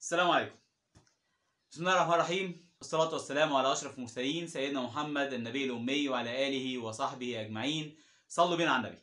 السلام عليكم بسم الله الرحمن الرحيم والصلاة والسلام على أشرف المرسلين سيدنا محمد النبي الأمي وعلى آله وصحبه أجمعين صلوا بينا على النبي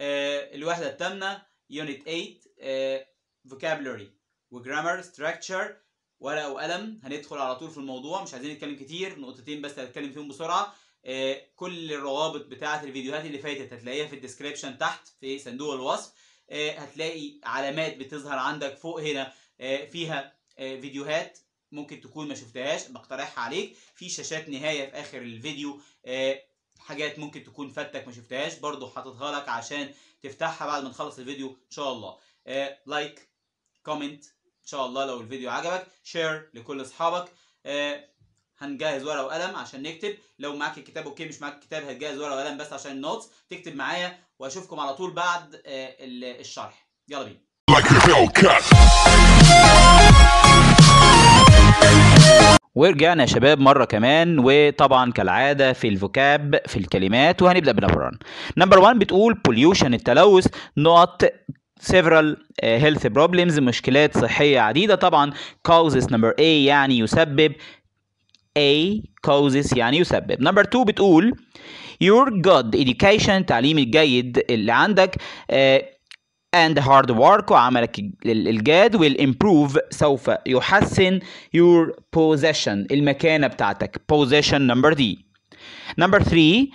آه الوحدة الثامنة يونت 8 آه Vocabulary وجرامر Structure ورقة وقلم هندخل على طول في الموضوع مش عايزين نتكلم كتير نقطتين بس هتكلم فيهم بسرعة آه كل الروابط بتاعة الفيديوهات اللي فاتت هتلاقيها في الديسكريبشن تحت في صندوق الوصف آه هتلاقي علامات بتظهر عندك فوق هنا آه، فيها آه، فيديوهات ممكن تكون ما شفتهاش بقترحها عليك في شاشات نهايه في اخر الفيديو آه، حاجات ممكن تكون فاتك ما شفتهاش برضو حاططها لك عشان تفتحها بعد ما تخلص الفيديو ان شاء الله لايك كومنت ان شاء الله لو الفيديو عجبك شير لكل اصحابك هنجهز ورقه وقلم عشان نكتب لو معاك الكتاب اوكي مش معاك الكتاب هتجهز ورقه وقلم بس عشان النوتس تكتب معايا واشوفكم على طول بعد الشرح يلا بينا ورجعنا يا شباب مرة كمان وطبعا كالعادة في الفوكاب في الكلمات وهنبدأ بنمبر 1 نمبر 1 بتقول pollution التلوث نقط several uh, health problems مشكلات صحية عديدة طبعا causes number A يعني يسبب A causes يعني يسبب نمبر 2 بتقول your good education التعليم الجيد اللي عندك uh, and hard work وعملك الجاد will improve سوف يحسن your position المكانة بتاعتك position number D number three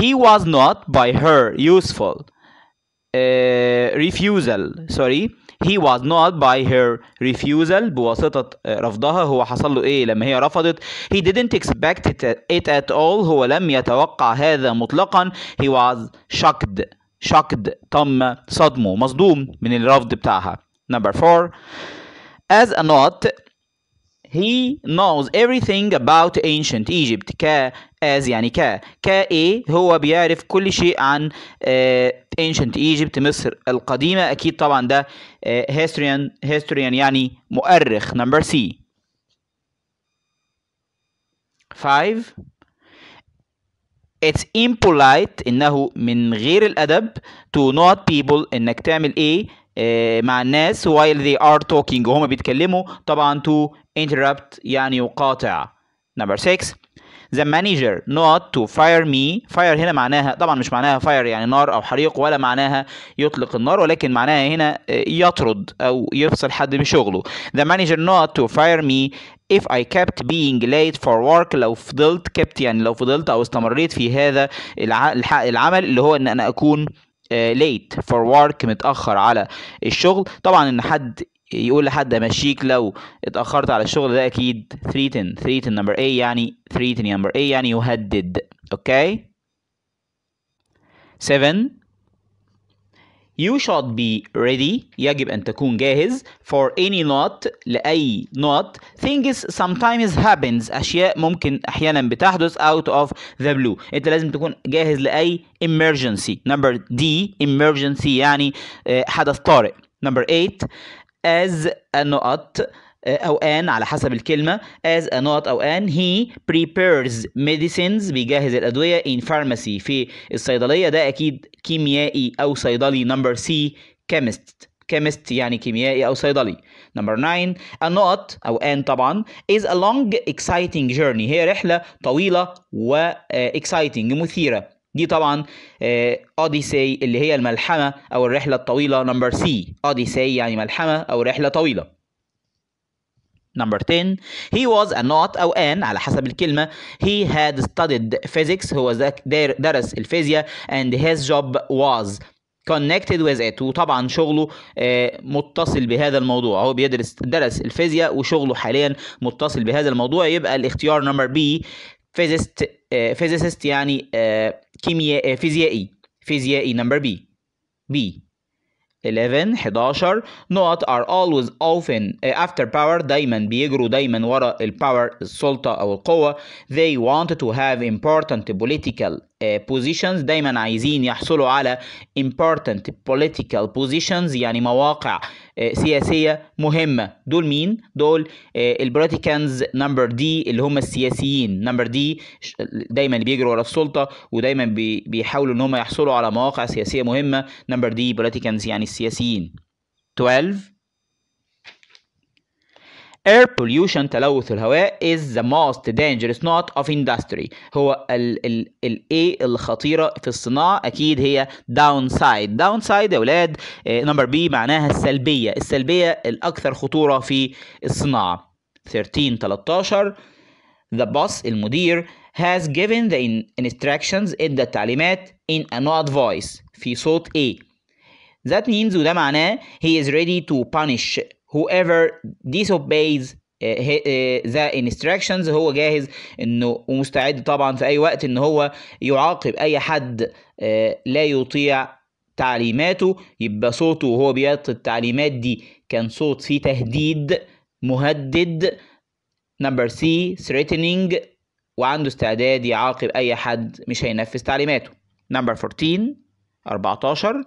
he was not by her useful uh, refusal sorry he was not by her refusal بواسطة رفضها هو حصل له ايه لما هي رفضت he didn't expect it at all هو لم يتوقع هذا مطلقا he was shocked shocked تم صدمه مصدوم من الرفض بتاعها number four as a not he knows everything about ancient Egypt ك as يعني ك ك ايه هو بيعرف كل شيء عن uh, ancient Egypt مصر القديمة أكيد طبعا ده uh, historian historian يعني مؤرخ number C five it's impolite انه من غير الادب to not people انك تعمل ايه آه, مع الناس while they are talking وهما بيتكلموا طبعا to interrupt يعني يقاطع number six the manager not to fire me fire هنا معناها طبعا مش معناها fire يعني نار او حريق ولا معناها يطلق النار ولكن معناها هنا آه, يطرد او يفصل حد بشغله the manager not to fire me if I kept being late for work لو فضلت kept يعني لو فضلت أو استمريت في هذا العمل اللي هو إن أنا أكون آه، late for work متاخر على الشغل طبعا ان حد يقول لحد امشيك لو اتاخرت على الشغل ده اكيد threaten threaten number A يعني threaten number A يعني يهدد اوكي okay? 7 You should be ready يجب أن تكون جاهز for any not لأي not things sometimes happens أشياء ممكن أحيانا بتحدث out of the blue أنت لازم تكون جاهز لأي emergency number D emergency يعني حدث طارئ number 8 as a not آه، او ان على حسب الكلمه as a not او ان he prepares medicines بيجهز الادويه in pharmacy في الصيدليه ده اكيد كيميائي او صيدلي نمبر سي chemist chemist يعني كيميائي او صيدلي نمبر 9 a not او ان طبعا is a long exciting journey هي رحله طويله و آه، exciting مثيره دي طبعا اوديسي آه، اللي هي الملحمه او الرحله الطويله نمبر سي اوديسي يعني ملحمه او رحله طويله Number 10 he was a not أو an على حسب الكلمة he had studied physics هو درس الفيزياء and his job was connected with it وطبعا شغله آه، متصل بهذا الموضوع هو بيدرس درس الفيزياء وشغله حاليا متصل بهذا الموضوع يبقى الاختيار نمبر بي physicist آه، physicist يعني آه، كيمياء فيزيائي فيزيائي نمبر بي بي 11 11 نقط are always often uh, after power دايما بيجروا دايما ورا الباور السلطة أو القوة they want to have important political آه، positions دايما عايزين يحصلوا على important political positions يعني مواقع آه، سياسية مهمة دول مين؟ دول آه، البراتيكانز نمبر دي اللي هم السياسيين نمبر دي دايما اللي بيجروا ورا السلطة ودايما بيحاولوا ان هم يحصلوا على مواقع سياسية مهمة نمبر دي براتيكانز يعني السياسيين 12 air pollution تلوث الهواء is the most dangerous not of industry هو ال ال الايه الخطيره في الصناعه اكيد هي downside downside يا ولاد نمبر بي معناها السلبيه السلبيه الاكثر خطوره في الصناعه 13 13 the boss المدير has given the instructions ادى التعليمات in a not voice في صوت A that means وده معناه he is ready to punish whoever disobeys ذا uh, uh, instructions هو جاهز انه ومستعد طبعا في اي وقت ان هو يعاقب اي حد uh, لا يطيع تعليماته يبقى صوته وهو بيعطي التعليمات دي كان صوت فيه تهديد مهدد نمبر سي threatening وعنده استعداد يعاقب اي حد مش هينفذ تعليماته نمبر 14 14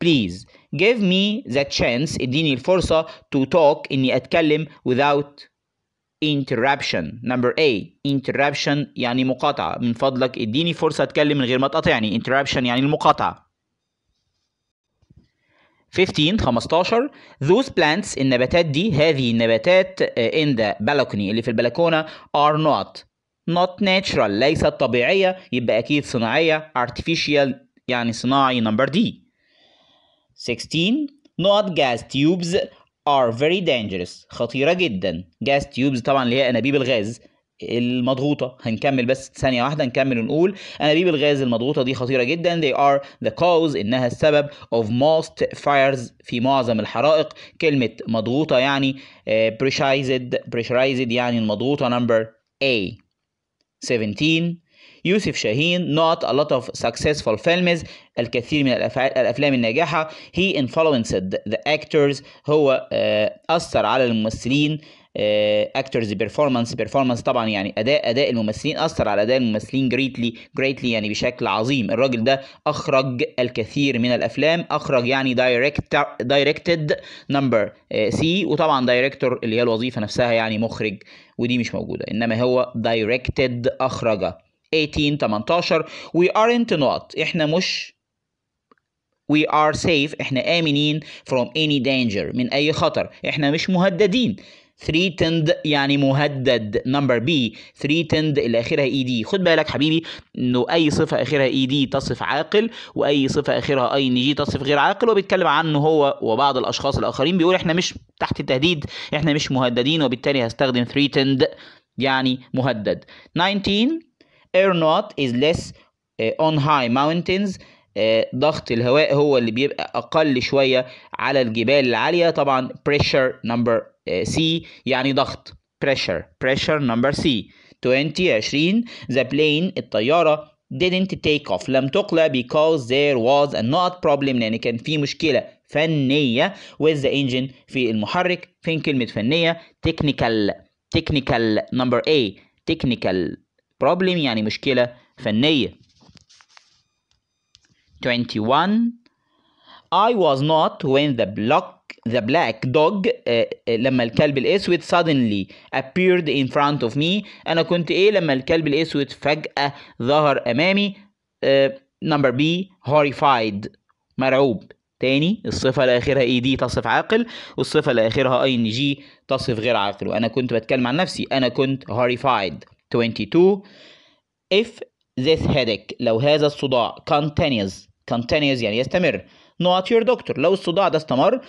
please give me the chance اديني الفرصة to talk اني اتكلم without interruption number A interruption يعني مقاطعة من فضلك اديني فرصة اتكلم من غير ما تقاطعني يعني interruption يعني المقاطعة 15 15 those plants النباتات دي هذه النباتات آه، in the balcony اللي في البلكونة are not not natural ليست طبيعية يبقى أكيد صناعية artificial يعني صناعي number D 16 نقط gas tubes are very dangerous خطيرة جدا gas tubes طبعا اللي هي أنابيب الغاز المضغوطة هنكمل بس ثانية واحدة نكمل ونقول أنابيب الغاز المضغوطة دي خطيرة جدا they are the cause إنها السبب of most fires في معظم الحرائق كلمة مضغوطة يعني آه، pressurized pressurized يعني المضغوطة number A 17 يوسف شاهين not a lot of successful films الكثير من الأفلام الناجحة he influenced the actors هو آه، أثر على الممثلين اكتورز آه، performance performance طبعا يعني اداء اداء الممثلين اثر على اداء الممثلين جريتلي جريتلي يعني بشكل عظيم الراجل ده اخرج الكثير من الافلام اخرج يعني دايركت دايركتد نمبر سي وطبعا دايركتور اللي هي الوظيفه نفسها يعني مخرج ودي مش موجوده انما هو دايركتد اخرج 18 18 we aren't not احنا مش we are safe احنا آمنين from any danger من أي خطر احنا مش مهددين threatened يعني مهدد number B threatened اللي آخرها ED خد بالك حبيبي إنه أي صفة آخرها ED تصف عاقل وأي صفة آخرها ING تصف غير عاقل وبيتكلم عنه هو وبعض الأشخاص الآخرين بيقول إحنا مش تحت التهديد إحنا مش مهددين وبالتالي هستخدم threatened يعني مهدد 19 air is less on high mountains ضغط الهواء هو اللي بيبقى أقل شوية على الجبال العالية طبعا pressure number C يعني ضغط pressure pressure number C 20 20 the plane الطيارة didn't take off لم تقلع because there was a not problem لأن كان في مشكلة فنية with the engine في المحرك فين كلمة فنية technical technical number A technical problem يعني مشكلة فنية 21 I was not when the block the black dog uh, لما الكلب الاسود suddenly appeared in front of me انا كنت ايه لما الكلب الاسود فجأة ظهر امامي uh, number B horrified مرعوب تاني الصفة الأخيرة اي e دي تصف عاقل والصفة الأخيرة اي ان جي تصف غير عاقل وأنا كنت بتكلم عن نفسي أنا كنت horrified 22 if this headache لو هذا الصداع continues continues يعني يستمر not your doctor لو الصداع ده استمر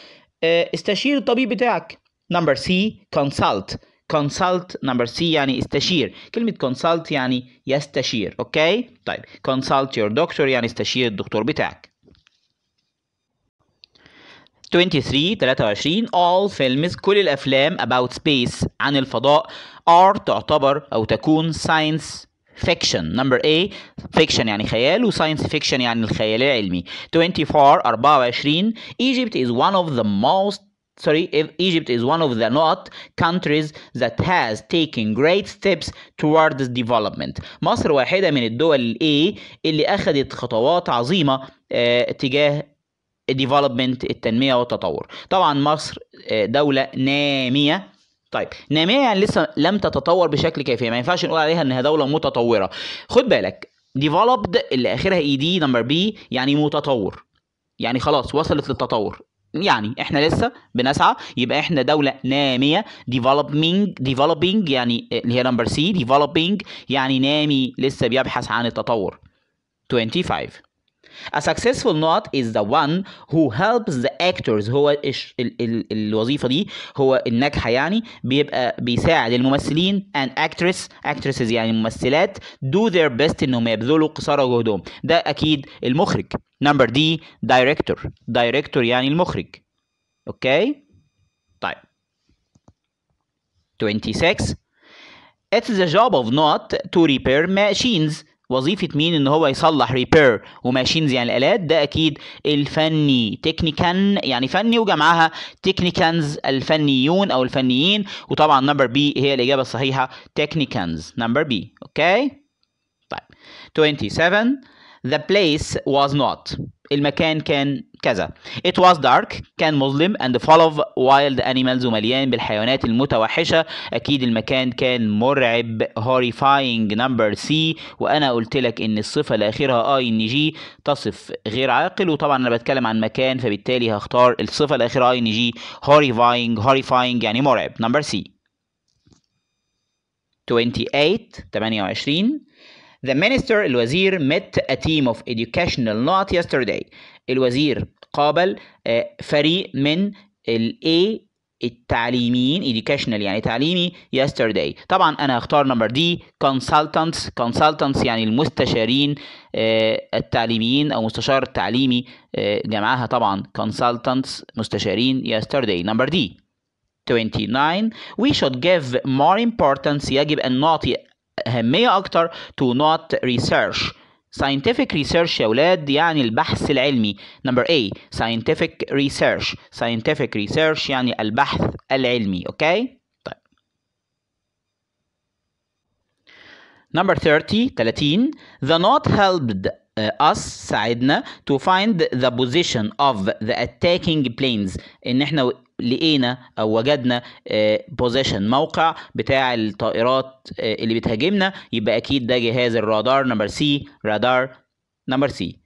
آه، استشير الطبيب بتاعك number C consult consult number C يعني استشير كلمة consult يعني يستشير اوكي طيب consult your doctor يعني استشير الدكتور بتاعك 23 23 all films كل الافلام about space عن الفضاء are تعتبر او تكون science fiction number A fiction يعني خيال و science fiction يعني الخيال العلمي 24 24 Egypt is one of the most sorry if Egypt is one of the not countries that has taken great steps towards development مصر واحدة من الدول A اللي أخدت خطوات عظيمة اه تجاه الديفلوبمنت التنميه والتطور طبعا مصر آه، دوله ناميه طيب ناميه يعني لسه لم تتطور بشكل كافي ما ينفعش نقول عليها انها دوله متطوره خد بالك developed اللي اخرها اي دي نمبر بي يعني متطور يعني خلاص وصلت للتطور يعني احنا لسه بنسعى يبقى احنا دولة نامية developing developing يعني اللي هي نمبر سي developing يعني نامي لسه بيبحث عن التطور 25 A successful knot is the one who helps the actors هو ال... ال... الوظيفة دي هو الناجحة يعني بيبقى بيساعد الممثلين and actress actresses يعني الممثلات do their best انهم يبذلوا قصارى جهدهم ده اكيد المخرج number D director director يعني المخرج okay طيب 26 It's the job of not to repair machines وظيفه مين ان هو يصلح ريبير وماشينز يعني الالات ده اكيد الفني تكنيكان يعني فني وجمعها تكنيكانز الفنيون او الفنيين وطبعا نمبر بي هي الاجابه الصحيحه تكنيكانز نمبر بي اوكي طيب 27 The place was not المكان كان كذا It was dark كان مظلم and full of wild animals ومليان بالحيوانات المتوحشة أكيد المكان كان مرعب horrifying number C وأنا قلت لك إن الصفة الأخيرة I آه، إن جي تصف غير عاقل وطبعا أنا بتكلم عن مكان فبالتالي هختار الصفة الأخيرة I آه، إن جي horrifying horrifying يعني مرعب number C 28 28 The minister الوزير met a team of educational not yesterday الوزير قابل آه, فريق من ال A التعليميين educational يعني تعليمي yesterday طبعا انا هختار نمبر دي consultants consultants يعني المستشارين آه, التعليميين او مستشار التعليمي آه, جمعها طبعا consultants مستشارين yesterday نمبر دي 29 we should give more importance يجب ان نعطي اهميه اكتر to not research scientific research يا ولاد يعني البحث العلمي number A scientific research scientific research يعني البحث العلمي اوكي number 30 30 the not helped us ساعدنا to find the position of the attacking planes ان احنا لقينا او وجدنا بوزيشن آه، موقع بتاع الطائرات آه، اللي بتهاجمنا يبقى اكيد ده جهاز الرادار نمبر سي رادار نمبر سي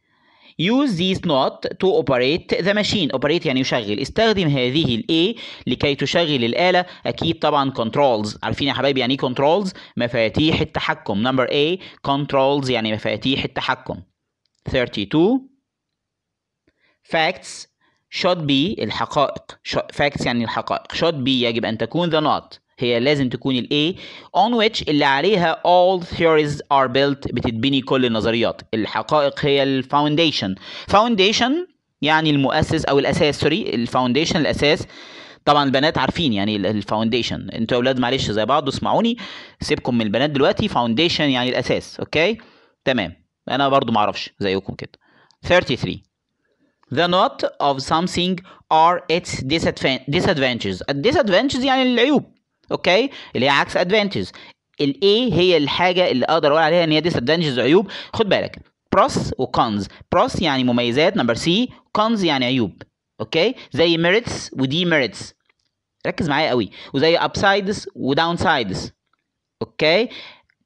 use this not to operate the machine operate يعني يشغل استخدم هذه ال A لكي تشغل الآلة أكيد طبعا controls عارفين يا حبايبي يعني ايه controls مفاتيح التحكم number A controls يعني مفاتيح التحكم 32 facts شوت بي الحقائق فاكتس يعني الحقائق شوت بي يجب أن تكون the not هي لازم تكون ال A on which اللي عليها all theories are built بتتبني كل النظريات الحقائق هي الفاونديشن فاونديشن يعني المؤسس او الاساس سوري الفاونديشن الاساس طبعا البنات عارفين يعني الفاونديشن انتوا يا اولاد معلش زي بعض اسمعوني سيبكم من البنات دلوقتي فاونديشن يعني الاساس اوكي تمام انا برضو معرفش زيكم كده 33 the not of something are its disadvantages disadvantages يعني العيوب اوكي اللي هي عكس advantages الاي هي الحاجه اللي اقدر اقول عليها ان هي disadvantages عيوب خد بالك بروس وكونز بروس يعني مميزات نمبر سي كونز يعني عيوب اوكي زي merits ودي ميريتس ركز معايا قوي وزي ابسايدز وداون سايدز اوكي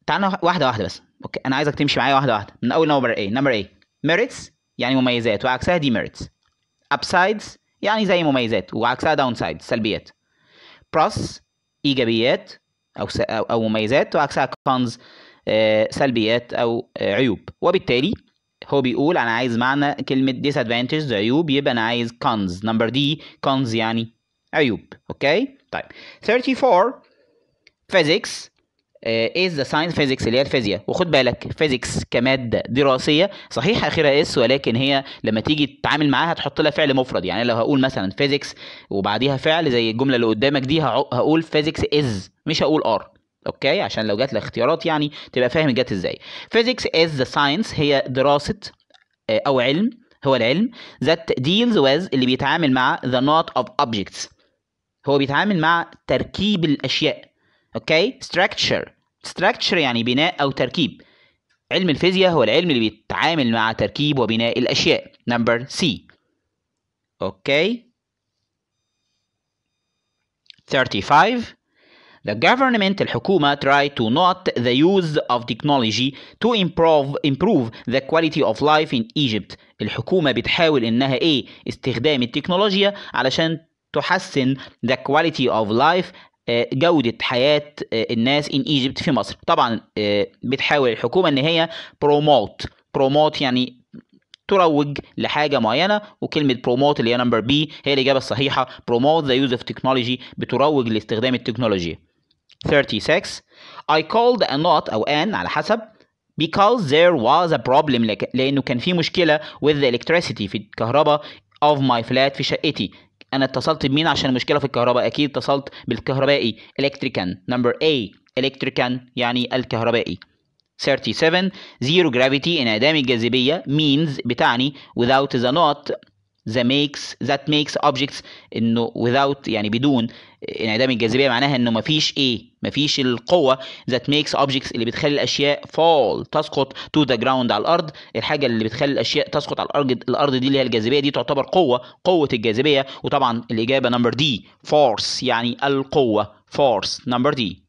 تعالى واحده واحده بس اوكي انا عايزك تمشي معايا واحده واحده من اول نمبر ايه نمبر ايه merits يعني مميزات وعكسها demerits upsides يعني زي مميزات وعكسها downsides سلبيات plus ايجابيات او او مميزات وعكسها cons آه، سلبيات او آه، عيوب وبالتالي هو بيقول انا عايز معنى كلمه disadvantages عيوب يبقى انا عايز cons نمبر دي cons يعني عيوب اوكي طيب 34 physics از ذا ساينس فيزيكس اللي هي الفيزياء وخد بالك فيزيكس كماده دراسيه صحيح اخرها اس ولكن هي لما تيجي تتعامل معاها تحط لها فعل مفرد يعني لو هقول مثلا فيزيكس وبعديها فعل زي الجمله اللي قدامك دي هقول فيزيكس از مش هقول ار اوكي عشان لو جات الاختيارات يعني تبقى فاهم جت ازاي فيزيكس از ذا ساينس هي دراسه آه، او علم هو العلم ذات ديلز ويز اللي بيتعامل مع ذا نوت اوف اوبجكتس هو بيتعامل مع تركيب الاشياء اوكي structure ستراكشر يعني بناء او تركيب علم الفيزياء هو العلم اللي بيتعامل مع تركيب وبناء الاشياء نمبر سي اوكي 35 The government الحكومة try to not the use of technology to improve improve the quality of life in Egypt. الحكومة بتحاول إنها إيه استخدام التكنولوجيا علشان تحسن the quality of life آه، جودة حياة آه، الناس in Egypt في مصر طبعا آه، بتحاول الحكومة ان هي بروموت بروموت يعني تروج لحاجه معينه وكلمه بروموت اللي هي نمبر بي هي الاجابه الصحيحه بروموت ذا يوز اوف تكنولوجي بتروج لاستخدام التكنولوجيا 36 I called a not او an على حسب because there was a problem لك لانه كان في مشكله with the electricity في الكهرباء of my flat في شقتي انا اتصلت بمين عشان المشكله في الكهرباء اكيد اتصلت بالكهربائي الكتريكان نمبر A الكتريكان يعني الكهربائي 37 zero gravity انعدام الجاذبيه means بتعني without the not the makes that makes objects انه without يعني بدون انعدام يعني الجاذبيه معناها انه مفيش ايه مفيش القوه ذات ميكس objects اللي بتخلي الاشياء fall تسقط تو ذا جراوند على الارض الحاجه اللي بتخلي الاشياء تسقط على الارض الارض دي اللي هي الجاذبيه دي تعتبر قوه قوه الجاذبيه وطبعا الاجابه نمبر دي فورس يعني القوه فورس نمبر دي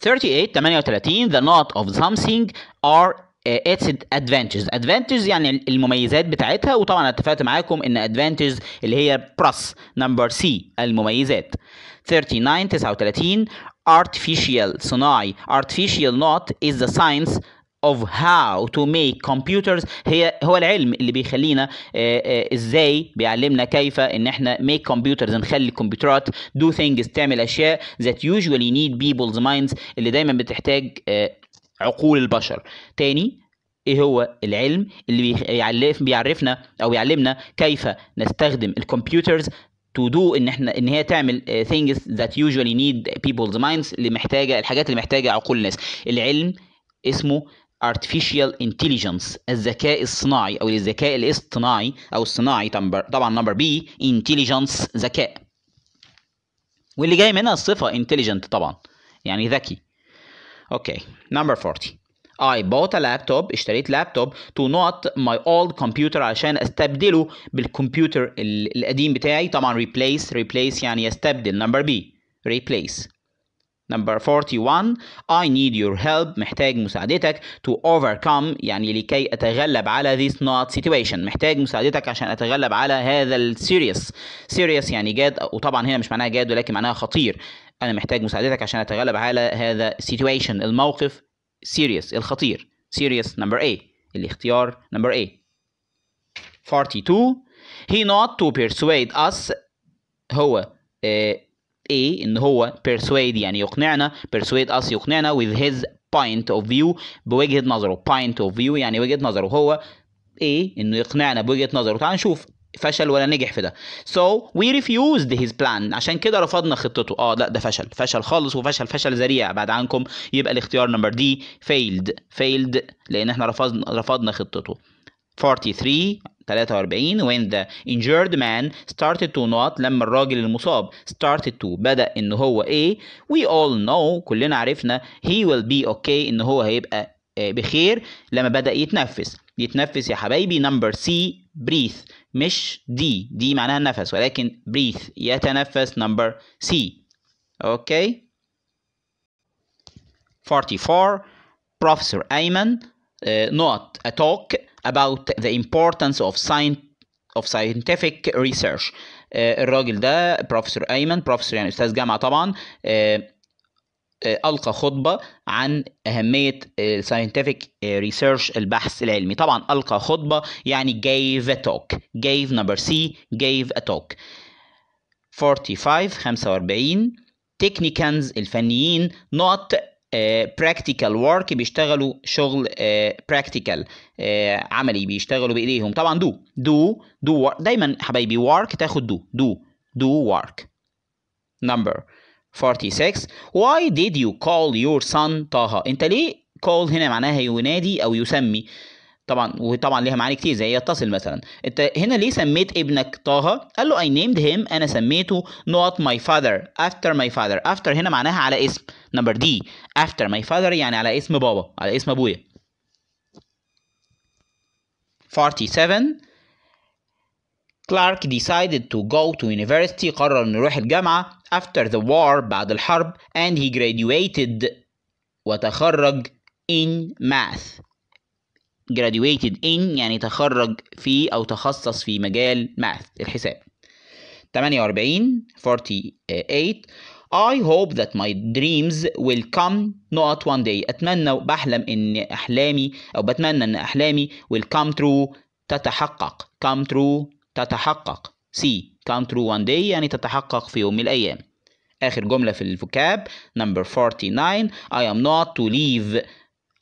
38 38 the knot of something are اتس ادفانتجز ادفانتجز يعني المميزات بتاعتها وطبعا اتفقت معاكم ان ادفانتجز اللي هي بلس نمبر سي المميزات 39 39 artificial صناعي artificial not is the science of how to make computers هي هو العلم اللي بيخلينا آه، آه، ازاي بيعلمنا كيف ان احنا make computers نخلي الكمبيوترات do things تعمل اشياء that usually need people's minds اللي دايما بتحتاج آه، عقول البشر تاني ايه هو العلم اللي بيعرف بيعرفنا او بيعلمنا كيف نستخدم الكمبيوترز تو دو ان احنا ان هي تعمل آه، things that usually need people's minds اللي محتاجه الحاجات اللي محتاجه عقول الناس العلم اسمه artificial intelligence الذكاء الصناعي او الذكاء الاصطناعي او الصناعي طبعا نمبر بي intelligence ذكاء واللي جاي منها الصفه intelligent طبعا يعني ذكي اوكي نمبر 40 I bought a laptop اشتريت لابتوب to not my old computer عشان استبدله بالكمبيوتر القديم بتاعي طبعا replace replace يعني يستبدل number B replace number 41 I need your help محتاج مساعدتك to overcome يعني لكي أتغلب على this not situation محتاج مساعدتك عشان أتغلب على هذا ال serious serious يعني جاد وطبعا هنا مش معناها جاد ولكن معناها خطير انا محتاج مساعدتك عشان اتغلب على هذا situation الموقف serious الخطير serious number A الاختيار number A 42 he not to persuade us هو ايه ان هو persuade يعني يقنعنا persuade us يقنعنا with his point of view بوجهة نظره point of view يعني وجهة نظره هو ايه انه يقنعنا بوجهة نظره تعال نشوف فشل ولا نجح في ده so we refused his plan عشان كده رفضنا خطته اه لا ده فشل فشل خالص وفشل فشل ذريع بعد عنكم يبقى الاختيار نمبر دي failed failed لان احنا رفضنا رفضنا خطته 43 43 when the injured man started to not لما الراجل المصاب started to بدأ ان هو ايه we all know كلنا عرفنا he will be okay ان هو هيبقى آه، بخير لما بدأ يتنفس يتنفس يا حبايبي نمبر سي بريث مش دي دي معناها النفس ولكن بريث يتنفس نمبر سي اوكي 44 بروفيسور ايمن uh, not a talk about the importance of science of scientific research uh, الراجل ده بروفيسور ايمن بروفيسور يعني استاذ جامعه طبعا uh, آه، ألقى خطبة عن أهمية آه، scientific آه، research البحث العلمي طبعا ألقى خطبة يعني gave a talk gave number C gave a talk 45 45 technicians الفنيين not براكتيكال uh, ورك بيشتغلوا شغل براكتيكال uh, uh, عملي بيشتغلوا بايديهم طبعا دو دو دو دايما حبايبي work تاخد دو دو دو work number 46 Why did you call your son طه انت ليه call هنا معناها ينادي او يسمي طبعا وطبعا ليها معاني كتير زي يتصل مثلا انت هنا ليه سميت ابنك طه قال له I named him انا سميته not my father after my father after هنا معناها على اسم نمبر دي after my father يعني على اسم بابا على اسم ابويا 47 Clark decided to go to university قرر انه يروح الجامعة after the war بعد الحرب and he graduated وتخرج in math graduated in يعني تخرج في أو تخصص في مجال math الحساب 48 48 I hope that my dreams will come not one day أتمنى بحلم إن أحلامي أو بتمنى إن أحلامي will come true تتحقق come true تتحقق سي come true one day يعني تتحقق في يوم من الأيام آخر جملة في الفوكاب number 49 I am not to leave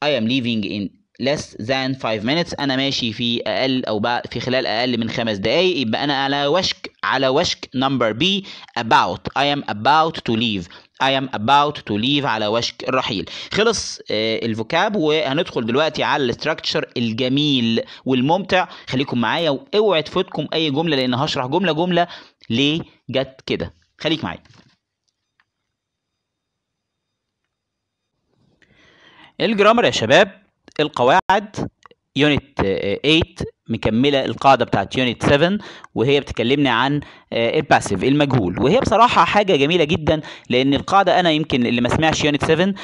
I am leaving in less than 5 minutes أنا ماشي في أقل أو بقى في خلال أقل من خمس دقايق يبقى أنا على وشك على وشك number B about I am about to leave I am about to leave على وشك الرحيل خلص آه، الفوكاب وهندخل دلوقتي على الاستراكشر الجميل والممتع خليكم معايا واوعي تفوتكم اي جمله لان هشرح جمله جمله ليه جت كده خليك معايا الجرامر يا شباب القواعد يونت 8 eh, مكمله القاعده بتاعت يونت 7 وهي بتكلمني عن الباسيف eh, المجهول وهي بصراحه حاجه جميله جدا لان القاعده انا يمكن اللي ما سمعش يونت 7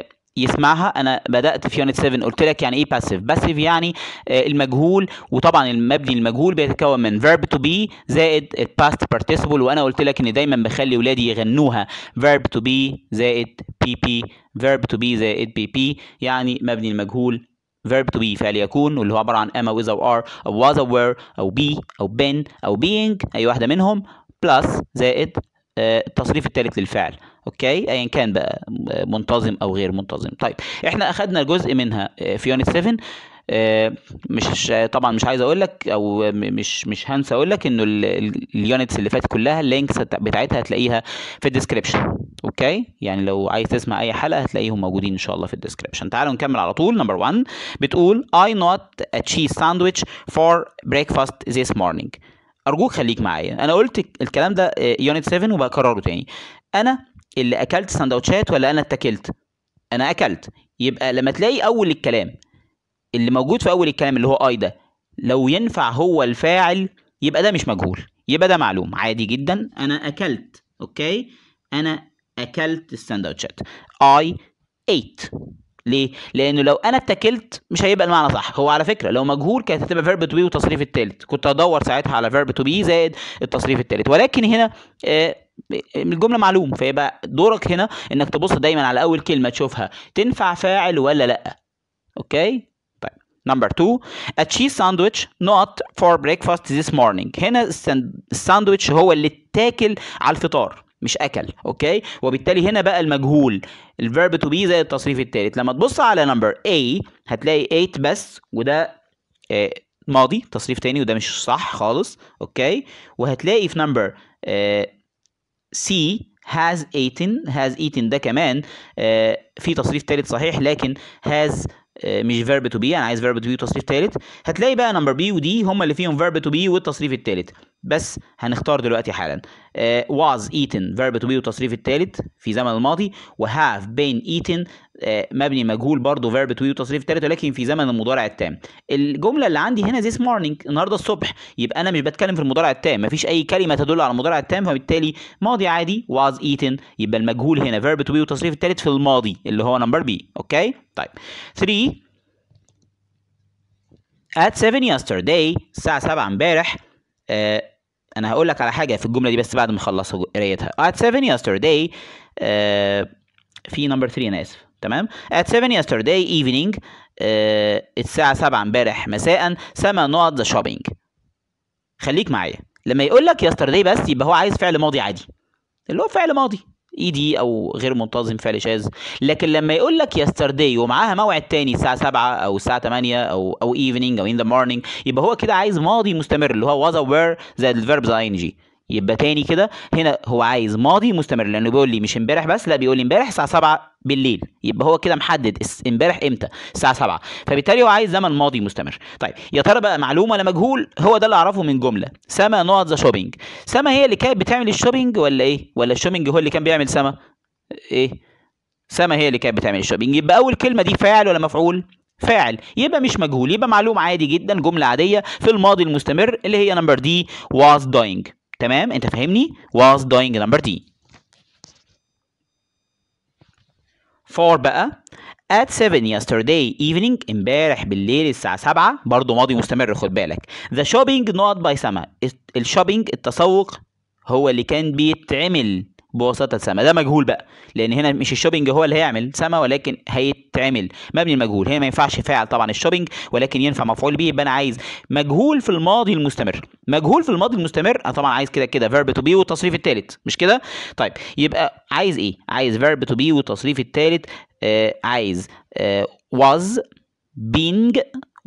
eh، يسمعها انا بدات في يونت 7 قلت لك يعني ايه باسيف باسيف يعني المجهول وطبعا المبني المجهول بيتكون من فيرب تو بي زائد الباست بارتيسيبل وانا قلت لك ان دايما بخلي ولادي يغنوها فيرب تو بي زائد بي بي فيرب تو بي زائد بي بي يعني مبني المجهول verb to be فعل يكون واللي هو عباره عن am او or are او was or were او be او been او being اي واحده منهم plus زائد آه، التصريف الثالث للفعل اوكي ايا كان بقى آه، منتظم او غير منتظم طيب احنا اخذنا جزء منها آه، في يونت 7 آه، مش طبعا مش عايز اقول لك او مش مش هنسى اقول لك انه اليونتس اللي فاتت كلها اللينكس بتاعتها هتلاقيها في الديسكربشن اوكي يعني لو عايز تسمع اي حلقه هتلاقيهم موجودين ان شاء الله في الديسكربشن تعالوا نكمل على طول نمبر 1 بتقول I not a cheese sandwich for breakfast this morning ارجوك خليك معايا انا قلت الكلام ده آه، يونت 7 وبكرره تاني انا اللي اكلت سندوتشات ولا انا اتكلت انا اكلت يبقى لما تلاقي اول الكلام اللي موجود في اول الكلام اللي هو اي ده لو ينفع هو الفاعل يبقى ده مش مجهول يبقى ده معلوم عادي جدا انا اكلت اوكي انا اكلت السندوتشات اي ايت ليه؟ لانه لو انا اتكلت مش هيبقى المعنى صح هو على فكره لو مجهول كانت هتبقى فيرب تو بي والتصريف الثالث كنت هدور ساعتها على فيرب تو بي زائد التصريف الثالث ولكن هنا آه الجمله معلوم فيبقى دورك هنا انك تبص دايما على اول كلمه تشوفها تنفع فاعل ولا لا اوكي نمبر 2 a cheese sandwich not for breakfast this morning هنا الساندويتش هو اللي اتاكل على الفطار مش اكل اوكي وبالتالي هنا بقى المجهول الفيرب تو بي زي التصريف الثالث لما تبص على نمبر A هتلاقي 8 بس وده آه ماضي تصريف تاني وده مش صح خالص اوكي وهتلاقي في نمبر آه، C has eaten has eaten ده كمان آه في تصريف ثالث صحيح لكن has آه، مش فيرب تو بي انا عايز فيرب تو بي وتصريف ثالث هتلاقي بقى نمبر بي ودي هما اللي فيهم فيرب تو بي والتصريف الثالث بس هنختار دلوقتي حالا uh, was eaten verb to be وتصريف الثالث في زمن الماضي و have been eaten uh, مبني مجهول برضه verb to be وتصريف الثالث ولكن في زمن المضارع التام الجمله اللي عندي هنا this morning النهارده الصبح يبقى انا مش بتكلم في المضارع التام مفيش اي كلمه تدل على المضارع التام فبالتالي ماضي عادي was eaten يبقى المجهول هنا verb to be وتصريف الثالث في الماضي اللي هو نمبر بي اوكي طيب 3 at 7 yesterday الساعه 7 امبارح آه، انا هقول لك على حاجه في الجمله دي بس بعد ما اخلص قرايتها at 7 yesterday آه، في نمبر 3 انا اسف تمام at 7 yesterday evening آه، الساعه 7 امبارح مساء سما نوت ذا شوبينج خليك معايا لما يقول لك yesterday بس يبقى هو عايز فعل ماضي عادي اللي هو فعل ماضي ايدي او غير منتظم فعل شاذ لكن لما يقول لك يسترداي ومعاها موعد تاني الساعه 7 او الساعه 8 او او ايفنينج او ان ذا مورنينج يبقى هو كده عايز ماضي مستمر اللي هو was aware زائد الفيربز اي ان جي يبقى تاني كده هنا هو عايز ماضي مستمر لانه بيقول لي مش امبارح بس لا بيقول لي امبارح الساعه 7 بالليل يبقى هو كده محدد امبارح امتى الساعه 7 فبالتالي هو عايز زمن ماضي مستمر طيب يا ترى بقى معلوم ولا مجهول هو ده اللي اعرفه من جمله سما نقط ذا شوبينج سما هي اللي كانت بتعمل الشوبينج ولا ايه ولا الشوبينج هو اللي كان بيعمل سما ايه سما هي اللي كانت بتعمل الشوبينج يبقى اول كلمه دي فاعل ولا مفعول فاعل يبقى مش مجهول يبقى معلوم عادي جدا جمله عاديه في الماضي المستمر اللي هي نمبر دي واز داينج تمام انت فاهمني was doing number D 4 بقى at 7 yesterday evening امبارح بالليل الساعة 7 برضه ماضي مستمر خد بالك the shopping not by summer الشوبينج التسوق هو اللي كان بيتعمل بواسطة سما ده مجهول بقى لأن هنا مش الشوبينج هو اللي هيعمل سما ولكن هيتعمل مبني المجهول هنا ما ينفعش فاعل طبعا الشوبينج ولكن ينفع مفعول به يبقى أنا عايز مجهول في الماضي المستمر مجهول في الماضي المستمر أنا طبعا عايز كده كده فيرب تو بي والتصريف الثالث مش كده طيب يبقى عايز إيه عايز فيرب تو بي والتصريف الثالث آه عايز آه was being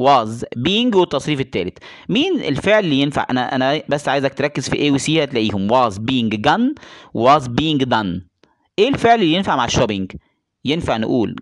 was being والتصريف الثالث مين الفعل اللي ينفع انا انا بس عايزك تركز في A و C هتلاقيهم was being gun was being done ايه الفعل اللي ينفع مع الشوبينج ينفع نقول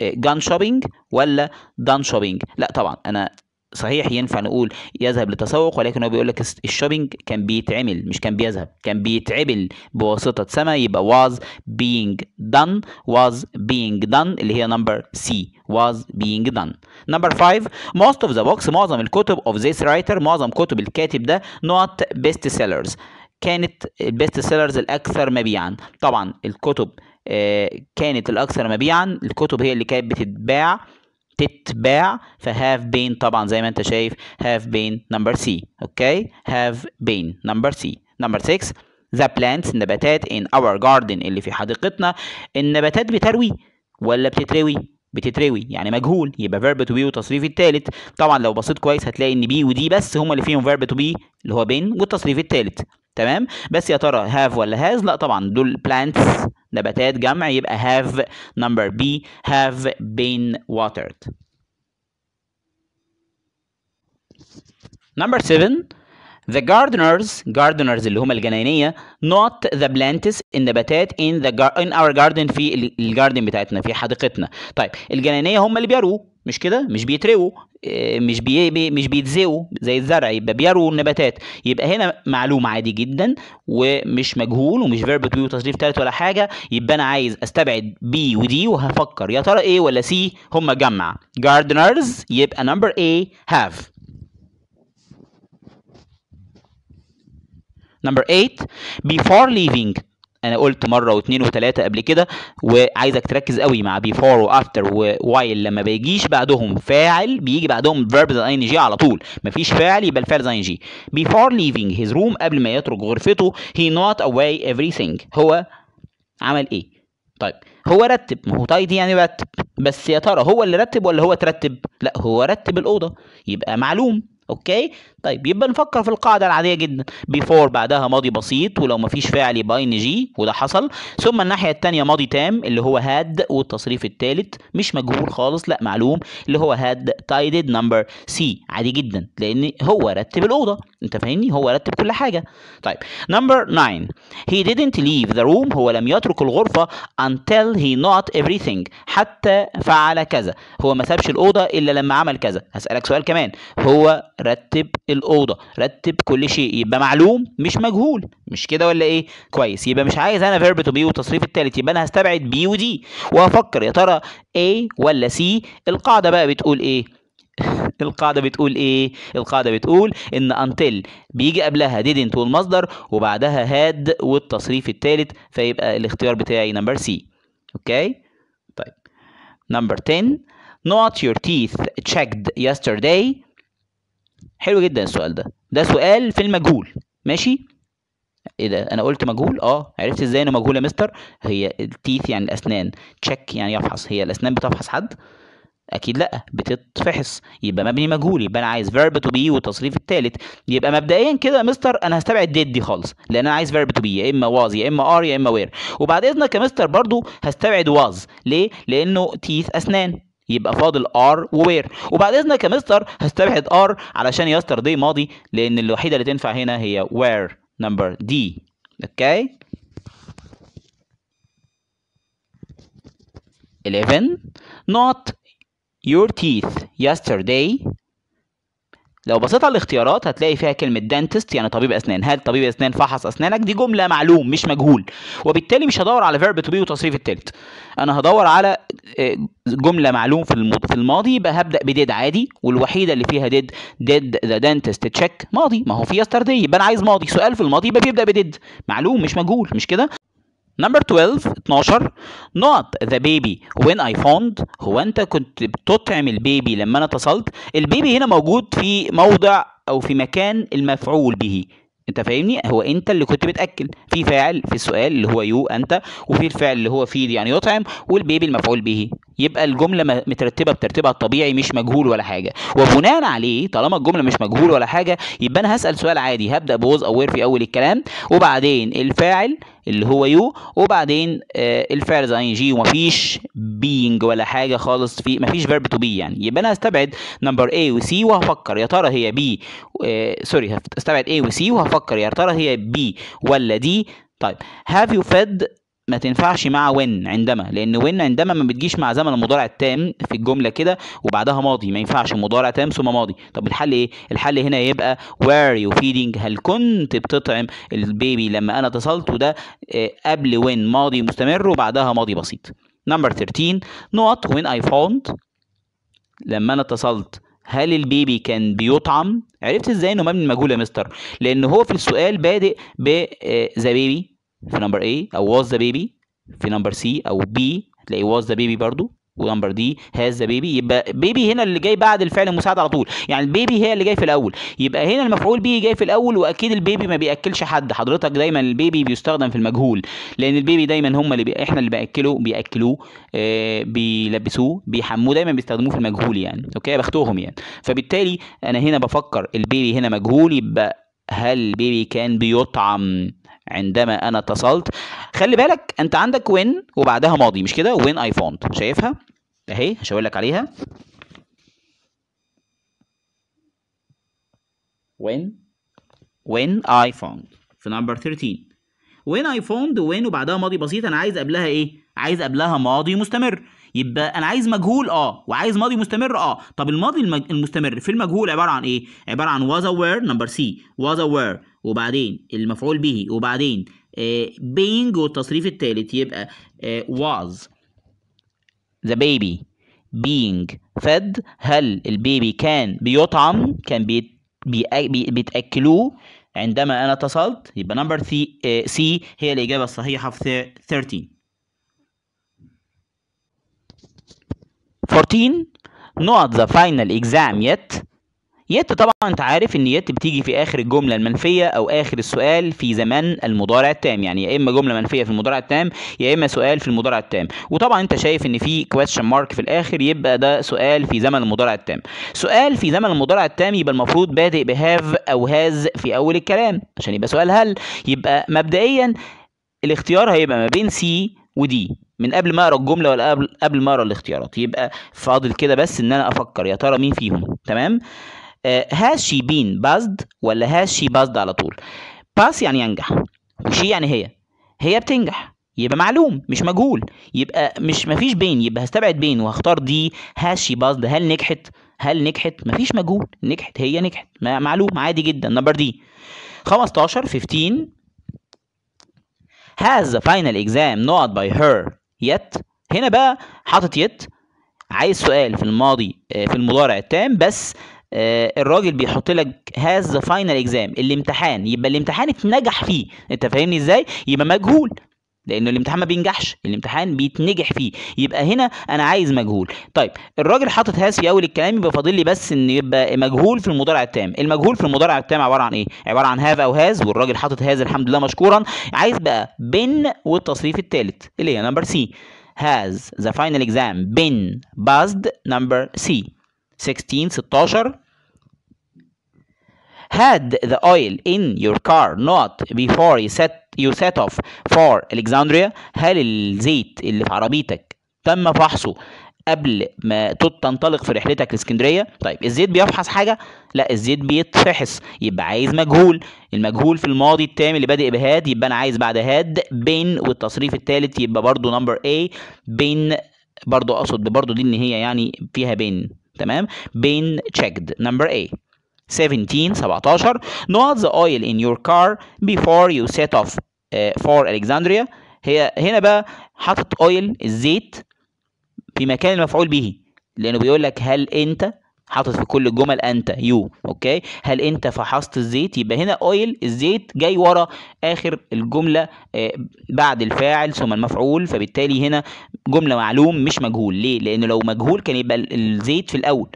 آه، gun shopping ولا done shopping لا طبعا انا صحيح ينفع نقول يذهب للتسوق ولكن هو بيقول لك الشوبينج كان بيتعمل مش كان بيذهب كان بيتعمل بواسطه سما يبقى was being done was being done اللي هي نمبر سي was being done number 5 most of the books معظم الكتب of this writer معظم كتب الكاتب ده not best sellers كانت البيست سيلرز الاكثر مبيعا طبعا الكتب آه، كانت الاكثر مبيعا الكتب هي اللي كانت بتتباع تتباع فهاف بين طبعا زي ما انت شايف هاف بين نمبر سي اوكي هاف بين نمبر سي نمبر 6 ذا plants النباتات in our garden اللي في حديقتنا النباتات بتروي ولا بتتروي بتتروي يعني مجهول يبقى فيرب تو بي والتصريف الثالث طبعا لو بصيت كويس هتلاقي ان بي ودي بس هما اللي فيهم فيرب تو بي اللي هو بين والتصريف الثالث تمام بس يا ترى هاف ولا هاز لا طبعا دول بلانتس نباتات جمع يبقى هاف نمبر بي هاف بين واترد نمبر 7 The gardeners gardeners اللي هم الجناينية not the plants النباتات in the in our garden في الجاردن بتاعتنا في حديقتنا طيب الجناينية هم اللي بيروا مش كده مش بيتروا آه، مش بي مش بيتزرعوا زي الزرع يبقى بيروا النباتات يبقى هنا معلومه عادي جدا ومش مجهول ومش فيرب تو وتصريف ثالث ولا حاجه يبقى انا عايز استبعد بي ودي وهفكر يا ترى ايه ولا سي هم جمع gardeners يبقى نمبر ايه هاف نمبر 8 before leaving انا قلت مره واثنين وثلاثه قبل كده وعايزك تركز قوي مع بيفور وافتر ووايل لما بيجيش بعدهم فاعل بيجي بعدهم فيرب زي ان جي على طول مفيش فاعل يبقى الفعل زي ان جي بيفور ليفينج هيز روم قبل ما يترك غرفته هي نوت اواي everything هو عمل ايه طيب هو رتب ما هو تايدي يعني رتب بس يا ترى هو اللي رتب ولا هو ترتب لا هو رتب الاوضه يبقى معلوم اوكي طيب يبقى نفكر في القاعده العاديه جدا بيفور بعدها ماضي بسيط ولو مفيش فعل يبقى ان جي وده حصل ثم الناحيه الثانيه ماضي تام اللي هو هاد والتصريف الثالث مش مجهول خالص لا معلوم اللي هو هاد تايدد نمبر سي عادي جدا لان هو رتب الاوضه انت فاهمني هو رتب كل حاجه طيب نمبر 9 هي didn't leave the room هو لم يترك الغرفه until he not everything حتى فعل كذا هو ما سابش الاوضه الا لما عمل كذا هسالك سؤال كمان هو رتب الأوضة رتب كل شيء يبقى معلوم مش مجهول مش كده ولا إيه كويس يبقى مش عايز أنا فيرب تو بي والتصريف الثالث يبقى أنا هستبعد بي ودي وهفكر يا ترى ايه ولا سي القاعدة بقى بتقول إيه القاعدة بتقول إيه؟ القاعدة بتقول إن انتل بيجي قبلها didn't والمصدر وبعدها هاد والتصريف الثالث فيبقى الاختيار بتاعي نمبر سي. أوكي؟ طيب. نمبر 10 not your teeth checked yesterday حلو جدا السؤال ده ده سؤال في المجهول ماشي ايه ده انا قلت مجهول اه عرفت ازاي انه مجهول يا مستر هي التيث يعني الاسنان تشيك يعني يفحص هي الاسنان بتفحص حد اكيد لا بتتفحص يبقى مبني مجهول يبقى انا عايز فيرب تو بي والتصريف الثالث يبقى مبدئيا كده يا مستر انا هستبعد ديد دي خالص لان انا عايز فيرب تو بي يا اما واز يا اما ار يا اما وير وبعد اذنك يا مستر برضو هستبعد واز ليه لانه تيث اسنان يبقى فاضل ار وير وبعد اذنك يا مستر هستبعد ار علشان يستر دي ماضي لان الوحيده اللي تنفع هنا هي وير نمبر دي اوكي 11 not your teeth yesterday لو بصيت على الاختيارات هتلاقي فيها كلمه دانتست يعني طبيب اسنان هل طبيب اسنان فحص اسنانك دي جمله معلوم مش مجهول وبالتالي مش هدور على فيرب تو بي وتصريف التالت انا هدور على آه، جمله معلوم في في الماضي يبقى هبدا بديد عادي والوحيده اللي فيها ديد ديد ذا دانتست تشيك ماضي ما هو في يسترداي يبقى انا عايز ماضي سؤال في الماضي يبقى بيبدا بديد معلوم مش مجهول مش كده Number 12 12 not the baby when I found هو انت كنت بتطعم البيبي لما انا اتصلت البيبي هنا موجود في موضع او في مكان المفعول به انت فاهمني هو انت اللي كنت بتاكل في فاعل في السؤال اللي هو يو انت وفي الفعل اللي هو فيد يعني يطعم والبيبي المفعول به يبقى الجمله مترتبه بترتيبها الطبيعي مش مجهول ولا حاجه وبناء عليه طالما الجمله مش مجهول ولا حاجه يبقى انا هسال سؤال عادي هبدا بوز او وير في اول الكلام وبعدين الفاعل اللي هو يو وبعدين آه، الفعل زي ان جي ومفيش بينج ولا حاجه خالص في مفيش فيرب تو بي يعني يبقى انا هستبعد نمبر A وسي وهفكر يا ترى هي بي سوري هستبعد A وسي وهفكر يا ترى هي بي ولا دي طيب هاف يو فيد ما تنفعش مع وين عندما لان وين عندما ما بتجيش مع زمن المضارع التام في الجمله كده وبعدها ماضي ما ينفعش مضارع تام ثم ماضي طب الحل ايه الحل هنا يبقى وير you feeding هل كنت بتطعم البيبي لما انا اتصلت وده آه، قبل وين ماضي مستمر وبعدها ماضي بسيط نمبر 13 نوت وين اي فاوند لما انا اتصلت هل البيبي كان بيطعم عرفت ازاي انه مبني المجهول يا مستر لان هو في السؤال بادئ ب ذا آه، بيبي في نمبر A او was the baby في نمبر C او B هتلاقي was the baby برضو ونمبر دي هاز ذا بيبي يبقى بيبي هنا اللي جاي بعد الفعل المساعد على طول يعني البيبي هي اللي جاي في الاول يبقى هنا المفعول به جاي في الاول واكيد البيبي ما بياكلش حد حضرتك دايما البيبي بيستخدم في المجهول لان البيبي دايما هم اللي بي... احنا اللي بناكله بياكلوه آه بيلبسوه بيحموه دايما بيستخدموه في المجهول يعني اوكي بختهم يعني فبالتالي انا هنا بفكر البيبي هنا مجهول يبقى هل البيبي كان بيطعم عندما انا اتصلت خلي بالك انت عندك وين وبعدها ماضي مش كده وين اي فوند شايفها اهي هشاور لك عليها وين وين اي فوند في نمبر 13 وين اي فوند وين وبعدها ماضي بسيط انا عايز قبلها ايه عايز قبلها ماضي مستمر يبقى انا عايز مجهول اه وعايز ماضي مستمر اه طب الماضي المستمر في المجهول عباره عن ايه عباره عن was aware نمبر سي was aware وبعدين المفعول به وبعدين آه، بينج والتصريف الثالث يبقى آه، was the baby being fed هل البيبي كان بيطعم كان بيتأكلوه عندما أنا اتصلت يبقى نمبر سي آه، هي الإجابة الصحيحة في 13 14 not the final exam yet يت طبعا انت عارف ان يت بتيجي في اخر الجمله المنفيه او اخر السؤال في زمان المضارع التام يعني يا اما جمله منفيه في المضارع التام يا اما سؤال في المضارع التام وطبعا انت شايف ان في كويشن مارك في الاخر يبقى ده سؤال في زمن المضارع التام سؤال في زمن المضارع التام يبقى المفروض بادئ بهاف او هاز في اول الكلام عشان يبقى سؤال هل يبقى مبدئيا الاختيار هيبقى ما بين سي ودي من قبل ما اقرا الجمله ولا قبل قبل ما اقرا الاختيارات يبقى فاضل كده بس ان انا افكر يا ترى مين فيهم تمام آه، هاز شي بين بازد ولا هاز شي بازد على طول باس يعني ينجح وشي يعني هي هي بتنجح يبقى معلوم مش مجهول يبقى مش مفيش بين يبقى هستبعد بين وهختار دي هاز شي بازد هل نجحت هل نجحت مفيش مجهول نجحت هي نجحت معلوم عادي جدا نمبر دي 15 15 has the final exam not by her yet هنا بقى حاطط يت عايز سؤال في الماضي آه، في المضارع التام بس آه، الراجل بيحط لك هاز ذا فاينل اكزام الامتحان يبقى الامتحان اتنجح فيه انت فاهمني ازاي يبقى مجهول لانه الامتحان ما بينجحش الامتحان بيتنجح فيه يبقى هنا انا عايز مجهول طيب الراجل حاطط هاز في اول الكلام يبقى فاضل لي بس ان يبقى مجهول في المضارع التام المجهول في المضارع التام عباره عن ايه عباره عن هاف او هاز والراجل حاطط هاز الحمد لله مشكورا عايز بقى بن والتصريف الثالث اللي هي نمبر سي has the final exam been buzzed number C 16 16 had the oil in your car not before you set you set off for Alexandria هل الزيت اللي في عربيتك تم فحصه قبل ما تنطلق في رحلتك لاسكندريه طيب الزيت بيفحص حاجه لا الزيت بيتفحص يبقى عايز مجهول المجهول في الماضي التام اللي بادئ بهاد يبقى انا عايز بعد هاد بين والتصريف الثالث يبقى برضو نمبر اي بين برضو اقصد برضو دي ان هي يعني فيها بين تمام بين checked number A 17 17 نقط the oil in your car before you set off uh, for Alexandria هي هنا بقى حاطط اويل الزيت في مكان المفعول به لانه بيقول لك هل انت حاطط في كل الجمل انت يو اوكي هل انت فحصت الزيت يبقى هنا اويل الزيت جاي ورا اخر الجمله آه، بعد الفاعل ثم المفعول فبالتالي هنا جمله معلوم مش مجهول ليه لانه لو مجهول كان يبقى الزيت في الاول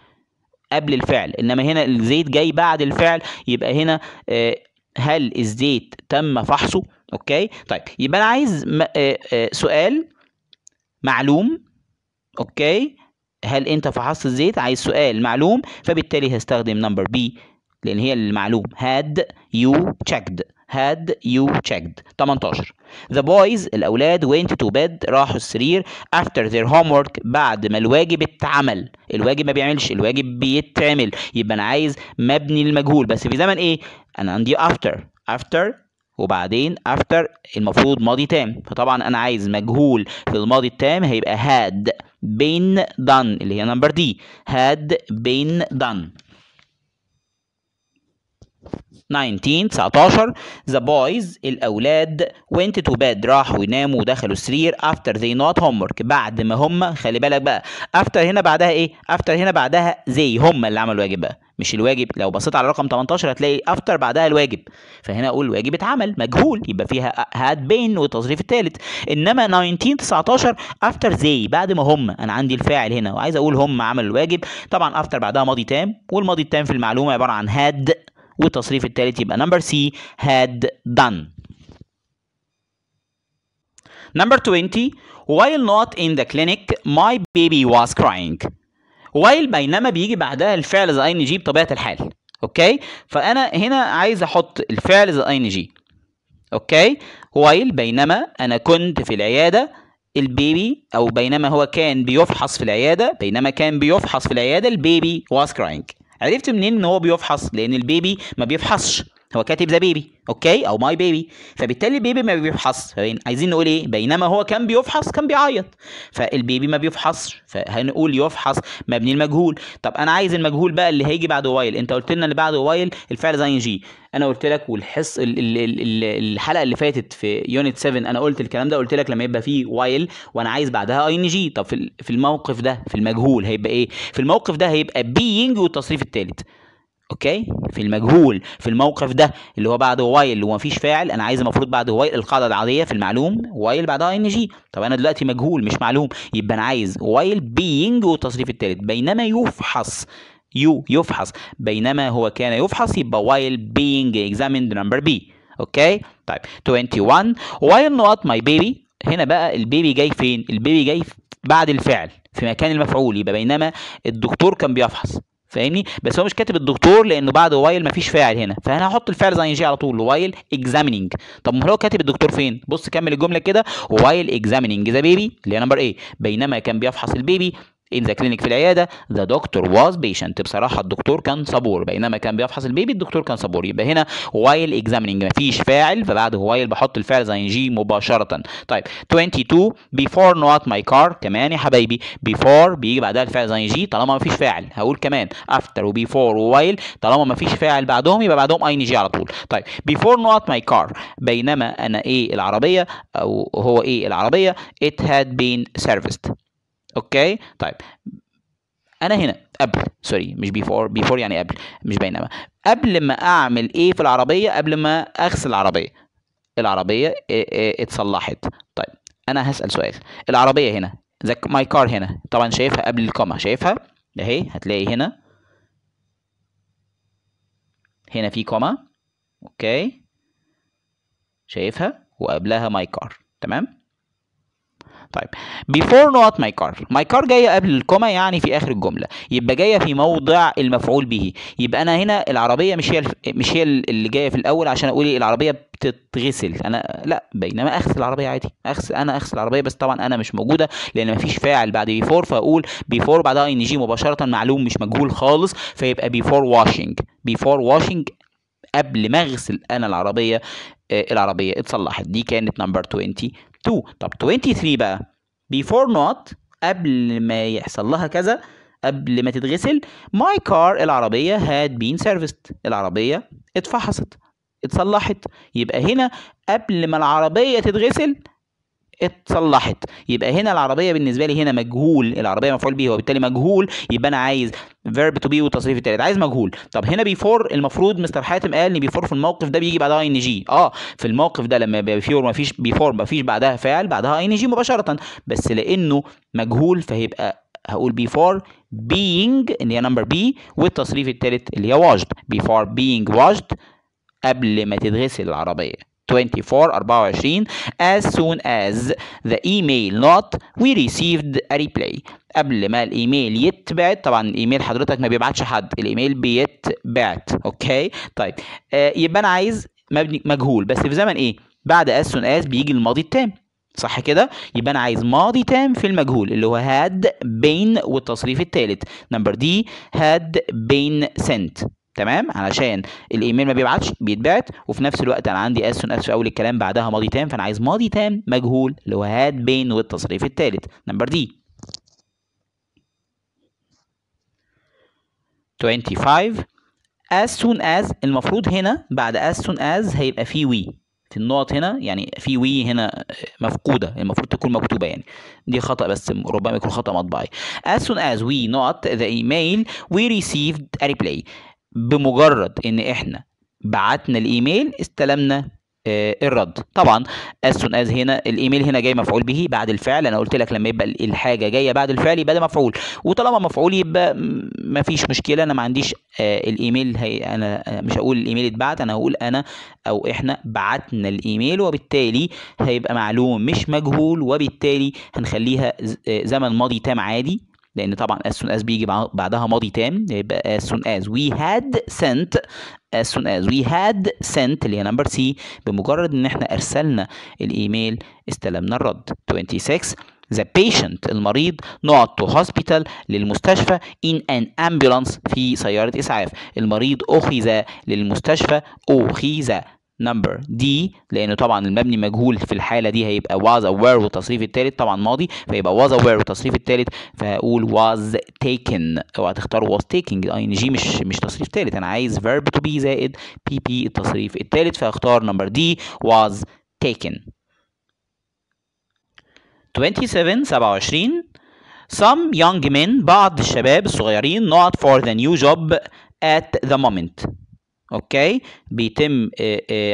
قبل الفعل انما هنا الزيت جاي بعد الفعل يبقى هنا آه، هل الزيت تم فحصه اوكي طيب يبقى انا عايز آه، سؤال معلوم اوكي هل انت فحصت الزيت عايز سؤال معلوم فبالتالي هستخدم نمبر بي لان هي المعلوم had you checked had you checked 18 the boys الاولاد went to bed راحوا السرير after their homework بعد ما الواجب اتعمل الواجب ما بيعملش الواجب بيتعمل يبقى انا عايز مبني المجهول بس في زمن ايه انا عندي after after وبعدين افتر المفروض ماضي تام فطبعا انا عايز مجهول في الماضي التام هيبقى had been done اللي هي نمبر دي had been done 19 19 The boys الأولاد went to bed راحوا يناموا ودخلوا السرير after they not homework بعد ما هم خلي بالك بقى after هنا بعدها إيه؟ after هنا بعدها they هم اللي عملوا الواجب بقى مش الواجب لو بصيت على رقم 18 هتلاقي افتر بعدها الواجب فهنا اقول الواجب اتعمل مجهول يبقى فيها هاد بين والتصريف الثالث انما 19 19 افتر زي بعد ما هم انا عندي الفاعل هنا وعايز اقول هم عملوا الواجب طبعا افتر بعدها ماضي تام والماضي التام في المعلومه عباره عن هاد والتصريف الثالث يبقى نمبر سي هاد دان نمبر 20 while not in the clinic my baby was crying while بينما بيجي بعدها الفعل ذا ان جي بطبيعه الحال اوكي فانا هنا عايز احط الفعل ذا ان جي اوكي while بينما انا كنت في العياده البيبي او بينما هو كان بيفحص في العياده بينما كان بيفحص في العياده البيبي was crying عرفت منين ان هو بيفحص لان البيبي ما بيفحصش هو كاتب ذا بيبي اوكي او ماي بيبي فبالتالي البيبي ما بيفحص عايزين نقول ايه بينما هو كان بيفحص كان بيعيط فالبيبي ما بيفحصش فهنقول يفحص مبني المجهول طب انا عايز المجهول بقى اللي هيجي بعد وايل انت قلت لنا اللي بعد وايل الفعل زي جي انا قلت لك والحص ال ال ال الحلقه اللي فاتت في يونت 7 انا قلت الكلام ده قلت لك لما يبقى فيه وايل وانا عايز بعدها اي ان جي طب في الموقف ده في المجهول هيبقى ايه في الموقف ده هيبقى بينج والتصريف الثالث اوكي في المجهول في الموقف ده اللي هو بعد وايل اللي هو مفيش فاعل انا عايز المفروض بعد وايل القاعده العاديه في المعلوم وايل بعدها ان جي طب انا دلوقتي مجهول مش معلوم يبقى انا عايز وايل بينج والتصريف الثالث بينما يفحص يو يفحص بينما هو كان يفحص يبقى وايل بينج examined نمبر بي اوكي طيب 21 وايل نوت ماي بيبي هنا بقى البيبي جاي فين البيبي جاي بعد الفعل في مكان المفعول يبقى بينما الدكتور كان بيفحص فاهمني بس هو مش كاتب الدكتور لانه بعد وايل مفيش فاعل هنا فانا هحط الفعل زي جي على طول وايل اكزاميننج طب ما هو كاتب الدكتور فين بص كمل الجمله كده وايل اكزاميننج ذا بيبي اللي هي نمبر ايه بينما كان بيفحص البيبي in the clinic في العياده the doctor was patient بصراحه الدكتور كان صبور بينما كان بيفحص البيبي الدكتور كان صبور يبقى هنا while examining مفيش فاعل فبعد while بحط الفعل زي جي مباشره طيب 22 before not my car كمان يا حبايبي before بيجي بعدها الفعل زي جي طالما مفيش فاعل هقول كمان after و before و while طالما مفيش فاعل بعدهم يبقى بعدهم اي جي على طول طيب before not my car بينما انا ايه العربيه او هو ايه العربيه it had been serviced اوكي طيب انا هنا قبل سوري مش بيفور بيفور يعني قبل مش بينما قبل ما اعمل ايه في العربيه قبل ما اغسل العربيه العربيه اتصلحت طيب انا هسال سؤال العربيه هنا ماي كار هنا طبعا شايفها قبل الكومه شايفها اهي هتلاقي هنا هنا في كومه اوكي شايفها وقبلها ماي كار تمام طيب before not my car ماي كار جايه قبل الكوما يعني في اخر الجمله يبقى جايه في موضع المفعول به يبقى انا هنا العربيه مش هي الف... مش هي اللي جايه في الاول عشان اقول العربيه بتتغسل انا لا بينما اغسل العربيه عادي اغسل انا اغسل العربيه بس طبعا انا مش موجوده لان مفيش فاعل بعد بيفور فاقول بيفور بعدها ان جي مباشره معلوم مش مجهول خالص فيبقى بيفور واشنج بيفور واشنج قبل ما اغسل انا العربيه آه، العربية اتصلحت دي كانت نمبر 22 طب 23 بقى before not قبل ما يحصل لها كذا قبل ما تتغسل my car العربية had been serviced العربية اتفحصت اتصلحت يبقى هنا قبل ما العربية تتغسل اتصلحت يبقى هنا العربيه بالنسبه لي هنا مجهول العربيه مفعول به وبالتالي مجهول يبقى انا عايز فيرب تو بي والتصريف التالت عايز مجهول طب هنا بيفور المفروض مستر حاتم قال ان بيفور في الموقف ده بيجي بعدها ان جي اه في الموقف ده لما بيفور ما فيش بيفور ما فيش بعدها فعل بعدها ان جي مباشره بس لانه مجهول فهيبقى هقول بيفور being اللي هي نمبر بي والتصريف الثالث اللي هي واجد بيفور being واجد قبل ما تتغسل العربيه 24 24 as soon as the email not we received a reply قبل ما الايميل يتبعت طبعا الايميل حضرتك ما بيبعتش حد الايميل بيتبعت اوكي طيب آه يبقى انا عايز مجهول بس في زمن ايه بعد as soon as بيجي الماضي التام صح كده يبقى انا عايز ماضي تام في المجهول اللي هو هاد بين والتصريف الثالث نمبر دي هاد بين سنت تمام علشان الايميل ما بيبعتش بيتبعت وفي نفس الوقت انا عندي اس اس في اول الكلام بعدها ماضي تام فانا عايز ماضي تام مجهول اللي هو هاد بين والتصريف الثالث نمبر دي 25 as soon as المفروض هنا بعد as soon as هيبقى في وي في النقط هنا يعني في وي هنا مفقوده المفروض تكون مكتوبه يعني دي خطا بس ربما يكون خطا مطبعي as soon as we not the email we received a reply بمجرد ان احنا بعتنا الايميل استلمنا آه، الرد طبعا اسون از هنا الايميل هنا جاي مفعول به بعد الفعل انا قلت لك لما يبقى الحاجه جايه بعد الفعل يبقى ده مفعول وطالما مفعول يبقى ما فيش مشكله انا ما عنديش آه، الايميل هي انا مش هقول الايميل اتبعت انا هقول انا او احنا بعتنا الايميل وبالتالي هيبقى معلوم مش مجهول وبالتالي هنخليها آه، زمن ماضي تام عادي لان طبعا as soon as بيجي بعدها ماضي تام يبقى as soon as we had sent as soon as we had sent اللي هي نمبر سي بمجرد ان احنا ارسلنا الايميل استلمنا الرد 26 the patient المريض not to hospital للمستشفى in an ambulance في سيارة إسعاف المريض أخذ للمستشفى أخذ number دي لأنه طبعا المبني مجهول في الحالة دي هيبقى was aware والتصريف التالت طبعا ماضي فيبقى was aware والتصريف التالت فهقول was taken اوعى هتختار was taking اي ان جي مش مش تصريف تالت أنا عايز verb to be زائد بي بي التصريف التالت فهختار number دي was taken 27 27 Some young men بعض الشباب الصغيرين not for the new job at the moment اوكي بيتم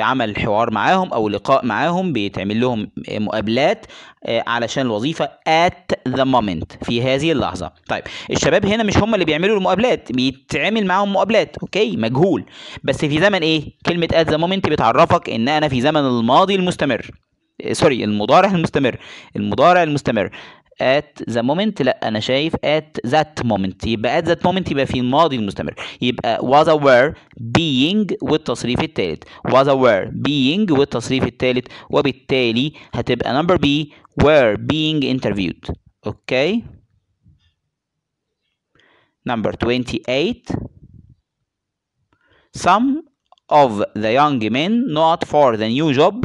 عمل حوار معاهم او لقاء معاهم بيتعمل لهم مقابلات علشان الوظيفه at the moment في هذه اللحظه طيب الشباب هنا مش هم اللي بيعملوا المقابلات بيتعمل معاهم مقابلات اوكي مجهول بس في زمن ايه كلمه at the moment بتعرفك ان انا في زمن الماضي المستمر سوري المضارع المستمر المضارع المستمر at the moment لا انا شايف at that moment يبقى at that moment يبقى في الماضي المستمر يبقى was aware being والتصريف الثالث was aware being والتصريف الثالث وبالتالي هتبقى number B were being interviewed okay number 28 some of the young men not for the new job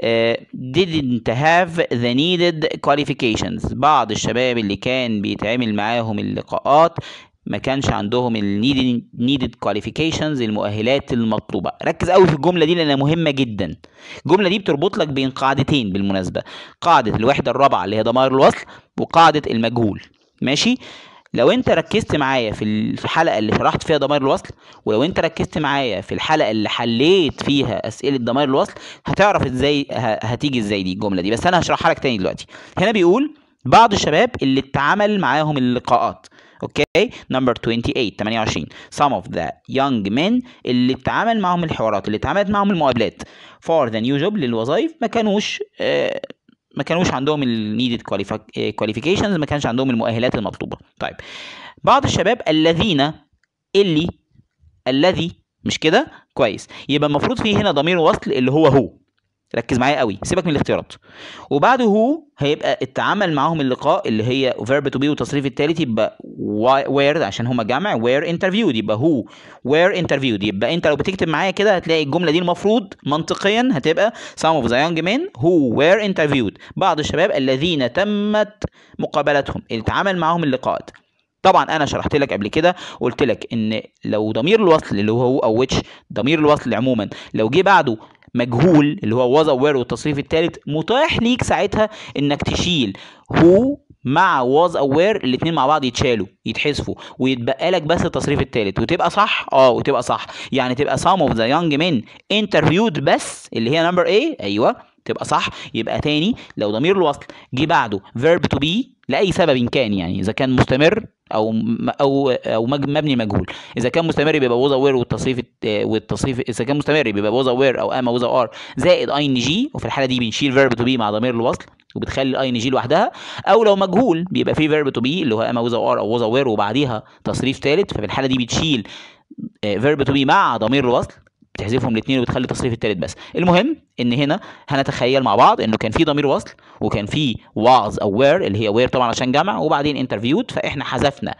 Uh, didn't have the needed qualifications بعض الشباب اللي كان بيتعمل معاهم اللقاءات ما كانش عندهم ال needed qualifications المؤهلات المطلوبة ركز قوي في الجملة دي لأنها مهمة جدا الجملة دي بتربط لك بين قاعدتين بالمناسبة قاعدة الوحدة الرابعة اللي هي ضمائر الوصل وقاعدة المجهول ماشي لو انت ركزت معايا في الحلقه اللي شرحت فيها ضمائر الوصل ولو انت ركزت معايا في الحلقه اللي حليت فيها اسئله ضمائر الوصل هتعرف ازاي هتيجي ازاي دي الجمله دي بس انا هشرحها لك تاني دلوقتي هنا بيقول بعض الشباب اللي اتعمل معاهم اللقاءات اوكي نمبر 28 28 some of the young men اللي اتعامل معاهم الحوارات اللي اتعاملت معاهم المقابلات for the new job للوظائف ما كانوش آه ما كانوش عندهم النيدد كواليفيكيشنز آه، ما كانش عندهم المؤهلات المطلوبه طيب بعض الشباب الذين اللي الذي مش كده كويس يبقى المفروض في هنا ضمير وصل اللي هو هو ركز معايا قوي سيبك من الاختيارات وبعده هو هيبقى اتعمل معاهم اللقاء اللي هي فيرب تو بي والتصريف الثالث يبقى وير عشان هما جمع وير انترفيو يبقى هو وير انترفيو يبقى انت لو بتكتب معايا كده هتلاقي الجمله دي المفروض منطقيا هتبقى سام اوف ذا young مان هو وير انترفيو بعض الشباب الذين تمت مقابلتهم اتعمل معاهم اللقاءات طبعا انا شرحت لك قبل كده قلت لك ان لو ضمير الوصل اللي هو او ويتش ضمير الوصل عموما لو جه بعده مجهول اللي هو was aware والتصريف الثالث متاح ليك ساعتها انك تشيل هو مع was aware الاثنين مع بعض يتشالوا يتحذفوا ويتبقى لك بس التصريف الثالث وتبقى صح اه وتبقى صح يعني تبقى some of the young men interviewed بس اللي هي نمبر ايه ايوه تبقى صح يبقى تاني لو ضمير الوصل جه بعده verb to be لاي سبب كان يعني اذا كان مستمر او او او مبني مجهول اذا كان مستمر بيبقى وذا وير والتصريف والتصريف اذا كان مستمر بيبقى وذا وير او اما وذا ار زائد اي ان جي وفي الحاله دي بنشيل فيرب تو بي مع ضمير الوصل وبتخلي الاي ان جي لوحدها او لو مجهول بيبقى فيه فيرب تو بي اللي هو اما وذا ار او وذا وير وبعديها تصريف ثالث ففي الحاله دي بتشيل فيرب تو بي مع ضمير الوصل تحذفهم الاثنين وتخلي تصريف الثالث بس المهم ان هنا هنتخيل مع بعض انه كان في ضمير وصل وكان في واز او وير اللي هي وير طبعا عشان جمع وبعدين انترفيود فاحنا حذفنا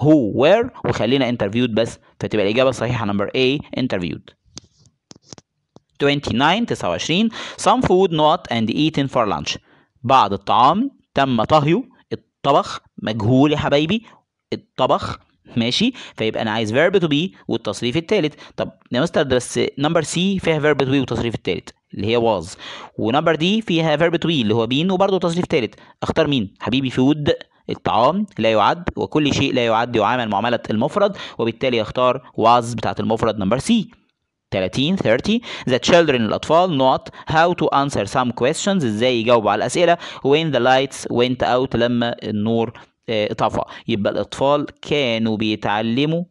هو وير وخلينا انترفيود بس فتبقى الاجابه الصحيحه نمبر اي انترفيود 29 29 some food not and eaten for lunch بعض الطعام تم طهيه الطبخ مجهول يا حبايبي الطبخ ماشي فيبقى انا عايز فيرب تو بي والتصريف الثالث طب يا مستر بس نمبر سي فيها فيرب تو بي والتصريف الثالث اللي هي واز ونمبر دي فيها فيرب تو بي اللي هو بين وبرده تصريف ثالث اختار مين حبيبي فود الطعام لا يعد وكل شيء لا يعد يعامل معامله المفرد وبالتالي اختار واز بتاعه المفرد نمبر سي 30 30 the children الأطفال not how to answer some questions ازاي يجاوبوا على الأسئلة when the lights went out لما النور اتعفأ آه، يبقى الأطفال كانوا بيتعلموا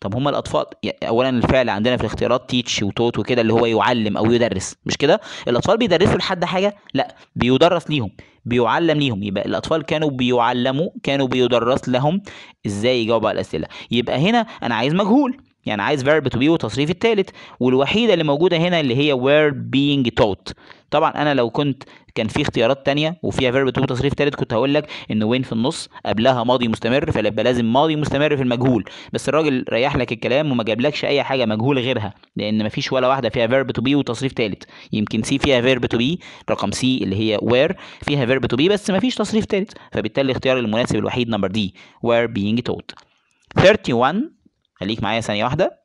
طب هما الاطفال اولا الفعل عندنا في الاختيارات تيتش وتوت وكده اللي هو يعلم او يدرس مش كده الاطفال بيدرسوا لحد حاجه لا بيدرس ليهم بيعلم ليهم يبقى الاطفال كانوا بيعلموا كانوا بيدرس لهم ازاي يجاوبوا على الاسئله يبقى هنا انا عايز مجهول يعني عايز verb to be وتصريف الثالث والوحيده اللي موجوده هنا اللي هي were being taught طبعا انا لو كنت كان في اختيارات تانية وفيها فيرب تو وتصريف تالت كنت هقول لك ان وين في النص قبلها ماضي مستمر فيبقى لازم ماضي مستمر في المجهول بس الراجل ريح لك الكلام وما جابلكش اي حاجه مجهول غيرها لان ما فيش ولا واحده فيها فيرب تو بي وتصريف تالت يمكن سي فيها فيرب تو بي رقم سي اللي هي وير فيها فيرب تو بي بس ما فيش تصريف تالت فبالتالي الاختيار المناسب الوحيد نمبر دي وير بينج توت 31 خليك معايا ثانية واحدة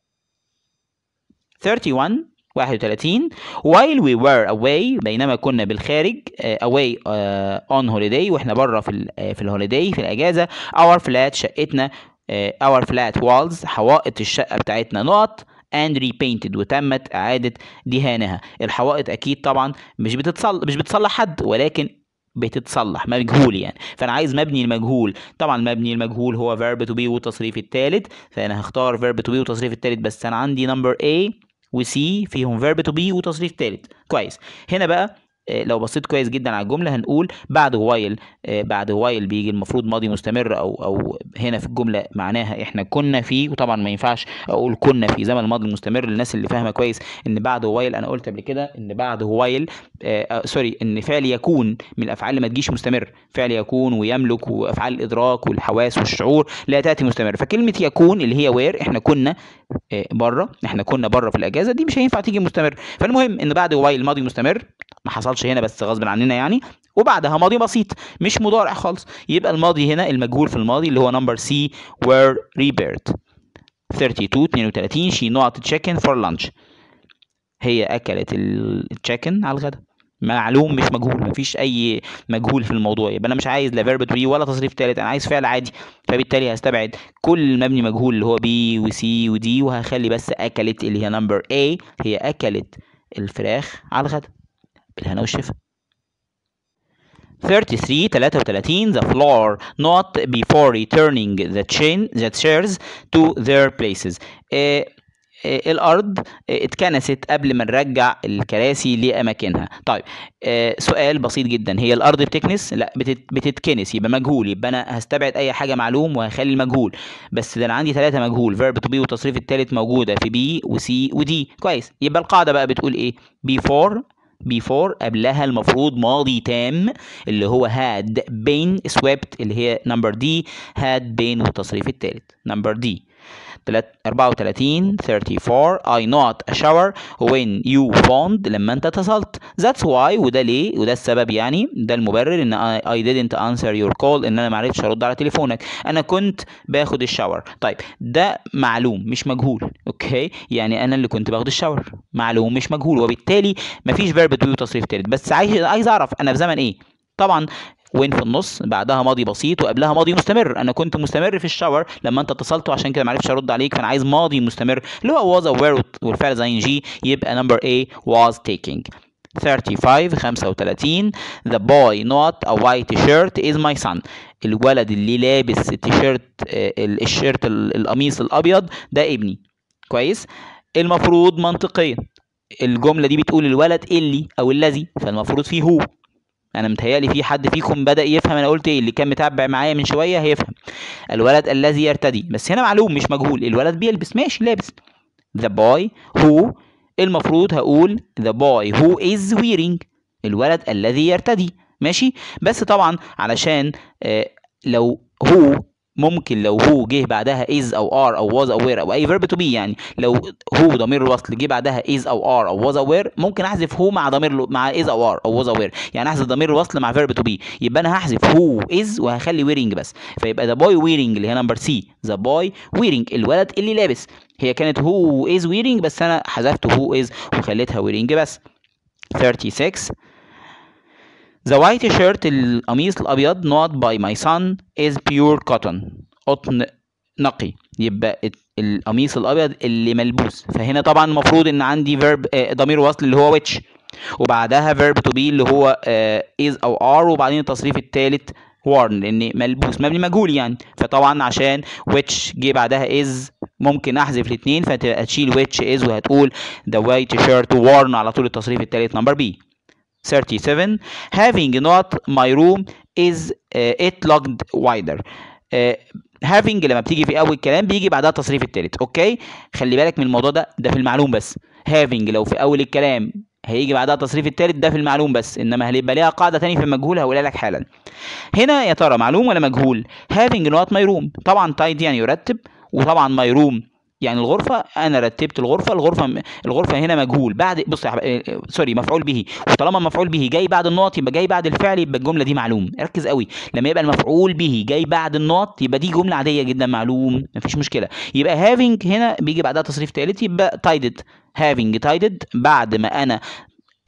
31 31 while we were away بينما كنا بالخارج uh, away uh, on holiday واحنا بره في uh, في الهوليداي في الاجازه our flat شقتنا uh, our flat walls حوائط الشقه بتاعتنا نقط and repainted وتمت اعاده دهانها الحوائط اكيد طبعا مش بتتصل مش بتصلح حد ولكن بتتصلح مجهول يعني فانا عايز مبني المجهول طبعا مبني المجهول هو فيرب تو بي والتصريف الثالث فانا هختار فيرب تو بي والتصريف الثالث بس انا عندي نمبر A وسي فيهم فيرب تو بي وتصريف ثالث كويس هنا بقى آه، لو بصيت كويس جدا على الجمله هنقول بعد وايل آه، بعد وايل بيجي المفروض ماضي مستمر او او هنا في الجمله معناها احنا كنا فيه وطبعا ما ينفعش اقول كنا في زمن الماضي المستمر للناس اللي فاهمه كويس ان بعد وايل انا قلت قبل كده ان بعد وايل آه،, آه سوري ان فعل يكون من الافعال اللي ما تجيش مستمر فعل يكون ويملك وافعال الادراك والحواس والشعور لا تاتي مستمر فكلمه يكون اللي هي وير احنا كنا آه بره احنا كنا بره في الاجازه دي مش هينفع تيجي مستمر فالمهم ان بعد وايل ماضي مستمر ما حصلش هنا بس غصب عننا يعني وبعدها ماضي بسيط مش مضارع خالص يبقى الماضي هنا المجهول في الماضي اللي هو نمبر سي وير ريبيرت 32 32 شي نوت تشيكن فور لانش هي اكلت التشيكن على الغدا معلوم مش مجهول مفيش اي مجهول في الموضوع يبقى انا مش عايز لا فيرب تو بي ولا تصريف ثالث انا عايز فعل عادي فبالتالي هستبعد كل مبني مجهول اللي هو بي وسي ودي وهخلي بس اكلت اللي هي نمبر اي هي اكلت الفراخ على الغدا بالهنا والشفا 33 33 the floor not before returning the chain the chairs to their places الارض اتكنست قبل ما نرجع الكراسي لاماكنها طيب سؤال بسيط جدا هي الارض بتكنس لا بتتكنس يبقى مجهول يبقى انا هستبعد اي حاجه معلوم وهخلي المجهول بس ده انا عندي ثلاثه مجهول فيرب تو بي والتصريف الثالث موجوده في بي وسي ودي كويس يبقى القاعده بقى بتقول ايه بيفور بيفور قبلها المفروض ماضي تام اللي هو هاد بين سويبت اللي هي نمبر دي هاد بين والتصريف الثالث نمبر دي 34 34 I not a shower when you found لما انت اتصلت that's why وده ليه وده السبب يعني ده المبرر ان I, didn't answer your call ان انا ما عرفتش ارد على تليفونك انا كنت باخد الشاور طيب ده معلوم مش مجهول اوكي يعني انا اللي كنت باخد الشاور معلوم مش مجهول وبالتالي مفيش فيرب تو تصريف تالت بس عايز عايز اعرف انا في زمن ايه طبعا وين في النص بعدها ماضي بسيط وقبلها ماضي مستمر انا كنت مستمر في الشاور لما انت اتصلت وعشان كده ما عرفتش ارد عليك فانا عايز ماضي مستمر اللي هو was aware والفعل زي جي يبقى number A was taking 35 35 the boy not a white shirt is my son الولد اللي لابس التيشيرت آه، الشيرت القميص الابيض ده ابني كويس المفروض منطقيا الجمله دي بتقول الولد اللي او الذي فالمفروض فيه هو انا متهيالي في حد فيكم بدا يفهم انا قلت ايه اللي كان متابع معايا من شويه هيفهم الولد الذي يرتدي بس هنا معلوم مش مجهول الولد بيلبس ماشي لابس the boy who المفروض هقول the boy who is wearing الولد الذي يرتدي ماشي بس طبعا علشان آه، لو هو ممكن لو هو جه بعدها از او ار او واز او وير او اي فيرب تو بي يعني لو هو ضمير الوصل جه بعدها از او ار او واز او وير ممكن احذف هو مع ضمير مع از او ار او واز او وير يعني احذف ضمير الوصل مع فيرب تو بي يبقى انا هحذف هو از وهخلي ويرنج بس فيبقى ذا بوي ويرنج اللي هي نمبر سي ذا بوي ويرنج الولد اللي لابس هي كانت هو از ويرنج بس انا حذفت هو از وخليتها ويرنج بس 36 The white shirt القميص الأبيض not by my son is pure cotton قطن نقي يبقى القميص الأبيض اللي ملبوس فهنا طبعا المفروض إن عندي verb آه، ضمير وصل اللي هو which وبعدها verb to be اللي هو آه، is أو are وبعدين التصريف الثالث worn لأن ملبوس مبني مجهول يعني فطبعا عشان which جه بعدها is ممكن أحذف الاتنين فتبقى تشيل which is وهتقول the white shirt worn على طول التصريف الثالث نمبر B 37 having not my room is uh, it locked wider uh, having لما بتيجي في اول الكلام بيجي بعدها التصريف الثالث اوكي خلي بالك من الموضوع ده ده في المعلوم بس having لو في اول الكلام هيجي بعدها التصريف الثالث ده في المعلوم بس انما هيبقى ليها قاعده ثانيه في المجهول هقولها لك حالا هنا يا ترى معلوم ولا مجهول having not my room طبعا tidy يعني يرتب وطبعا my room يعني الغرفه انا رتبت الغرفه الغرفه الغرفه هنا مجهول بعد بص آه، آه، سوري مفعول به وطالما مفعول به جاي بعد النقط يبقى جاي بعد الفعل يبقى الجمله دي معلوم ركز قوي لما يبقى المفعول به جاي بعد النقط يبقى دي جمله عاديه جدا معلوم مفيش مشكله يبقى هافينج هنا بيجي بعدها تصريف ثالث يبقى تايدد هافينج تايدد بعد ما انا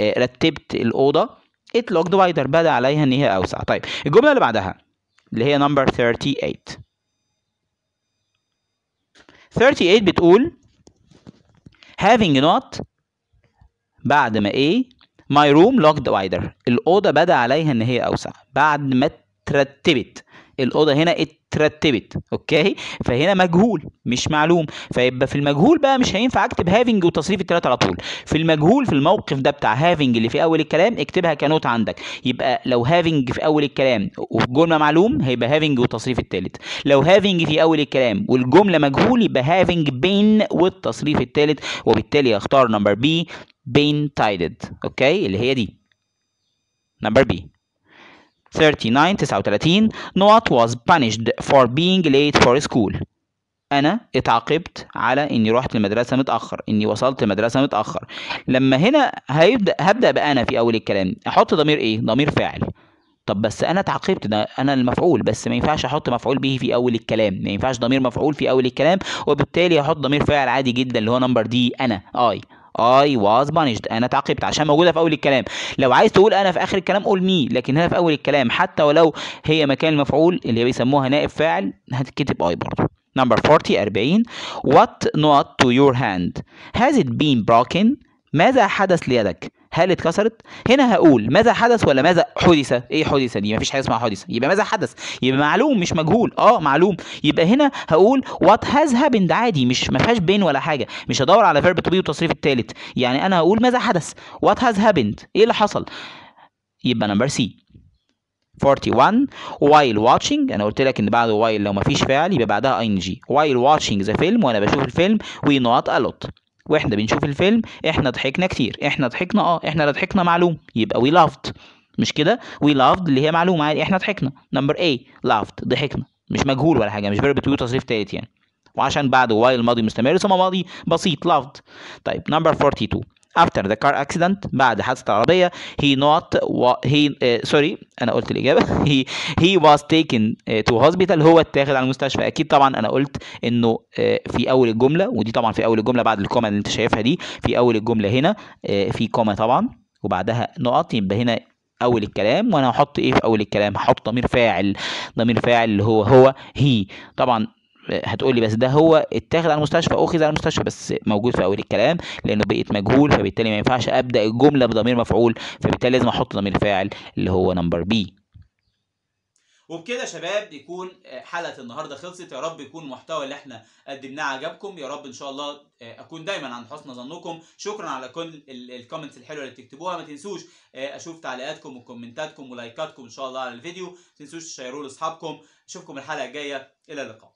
آه، رتبت الاوضه ات لوك ديفايدر بدا عليها ان هي اوسع طيب الجمله اللي بعدها اللي هي نمبر 38 38 بتقول having not بعد ما ايه my room locked wider الأوضة بدا عليها إن هي أوسع بعد ما اترتبت الاوضه هنا اترتبت اوكي فهنا مجهول مش معلوم فيبقى في المجهول بقى مش هينفع اكتب هافنج وتصريف الثلاثه على طول في المجهول في الموقف ده بتاع هافنج اللي في اول الكلام اكتبها كنوت عندك يبقى لو هافنج في اول الكلام والجمله معلوم هيبقى هافنج وتصريف الثالث لو هافنج في اول الكلام والجمله مجهول يبقى هافنج بين والتصريف الثالث وبالتالي اختار نمبر بي بين تايدد اوكي اللي هي دي نمبر بي 39 39 نوات was punished for being late for school انا اتعاقبت على اني رحت المدرسه متاخر اني وصلت المدرسه متاخر لما هنا هيبدا هبدا بانا في اول الكلام احط ضمير ايه ضمير فاعل طب بس انا اتعاقبت ده انا المفعول بس ما ينفعش احط مفعول به في اول الكلام ما ينفعش ضمير مفعول في اول الكلام وبالتالي هحط ضمير فاعل عادي جدا اللي هو نمبر دي انا اي I was punished انا تعقبت عشان موجوده في اول الكلام لو عايز تقول انا في اخر الكلام قول مي لكن هنا في اول الكلام حتى ولو هي مكان المفعول اللي بيسموها نائب فاعل هتتكتب I برضه number 40 40 what not to your hand has it been broken ماذا حدث ليدك هل اتكسرت هنا هقول ماذا حدث ولا ماذا حدث ايه حدث دي مفيش حاجه اسمها حدث يبقى ماذا حدث يبقى معلوم مش مجهول اه معلوم يبقى هنا هقول وات هاز هابند عادي مش ما فيهاش بين ولا حاجه مش هدور على فيرب تو بي والتصريف الثالث يعني انا هقول ماذا حدث وات هاز هابند ايه اللي حصل يبقى نمبر سي 41 while watching انا قلت لك ان بعد while لو مفيش فعل يبقى بعدها ing while watching the film وانا بشوف الفيلم we not a lot واحنا بنشوف الفيلم احنا ضحكنا كتير احنا ضحكنا اه احنا اللي ضحكنا معلوم يبقى وي لافد مش كده وي لافد اللي هي معلومه عادي احنا ضحكنا نمبر اي لافد ضحكنا مش مجهول ولا حاجه مش فيرب تو تصريف تالت يعني وعشان بعد وايل ماضي مستمر ثم ماضي بسيط لافد طيب نمبر 42 after the car accident بعد حادثة العربية he not he uh, sorry أنا قلت الإجابة he he was taken uh, to hospital هو اتاخد على المستشفى أكيد طبعا أنا قلت إنه uh, في أول الجملة ودي طبعا في أول الجملة بعد الكومة اللي أنت شايفها دي في أول الجملة هنا في كومة طبعا وبعدها نقط يبقى هنا اول الكلام وانا هحط ايه في اول الكلام هحط ضمير فاعل ضمير فاعل اللي هو هو هي طبعا هتقولي بس ده هو اتاخد على المستشفى اخذ على المستشفى بس موجود في اول الكلام لانه بقيت مجهول فبالتالي ما ينفعش ابدا الجمله بضمير مفعول فبالتالي لازم احط ضمير فاعل اللي هو نمبر بي وبكده يا شباب يكون آه، حلقه النهارده خلصت يا رب يكون المحتوى اللي احنا قدمناه عجبكم يا رب ان شاء الله آه، اكون دايما عند حسن ظنكم شكرا على كل الكومنتس الحلوه اللي بتكتبوها ما تنسوش آه، اشوف تعليقاتكم وكومنتاتكم ولايكاتكم ان شاء الله على الفيديو ما تنسوش تشيروه لاصحابكم اشوفكم الحلقه الجايه الى اللقاء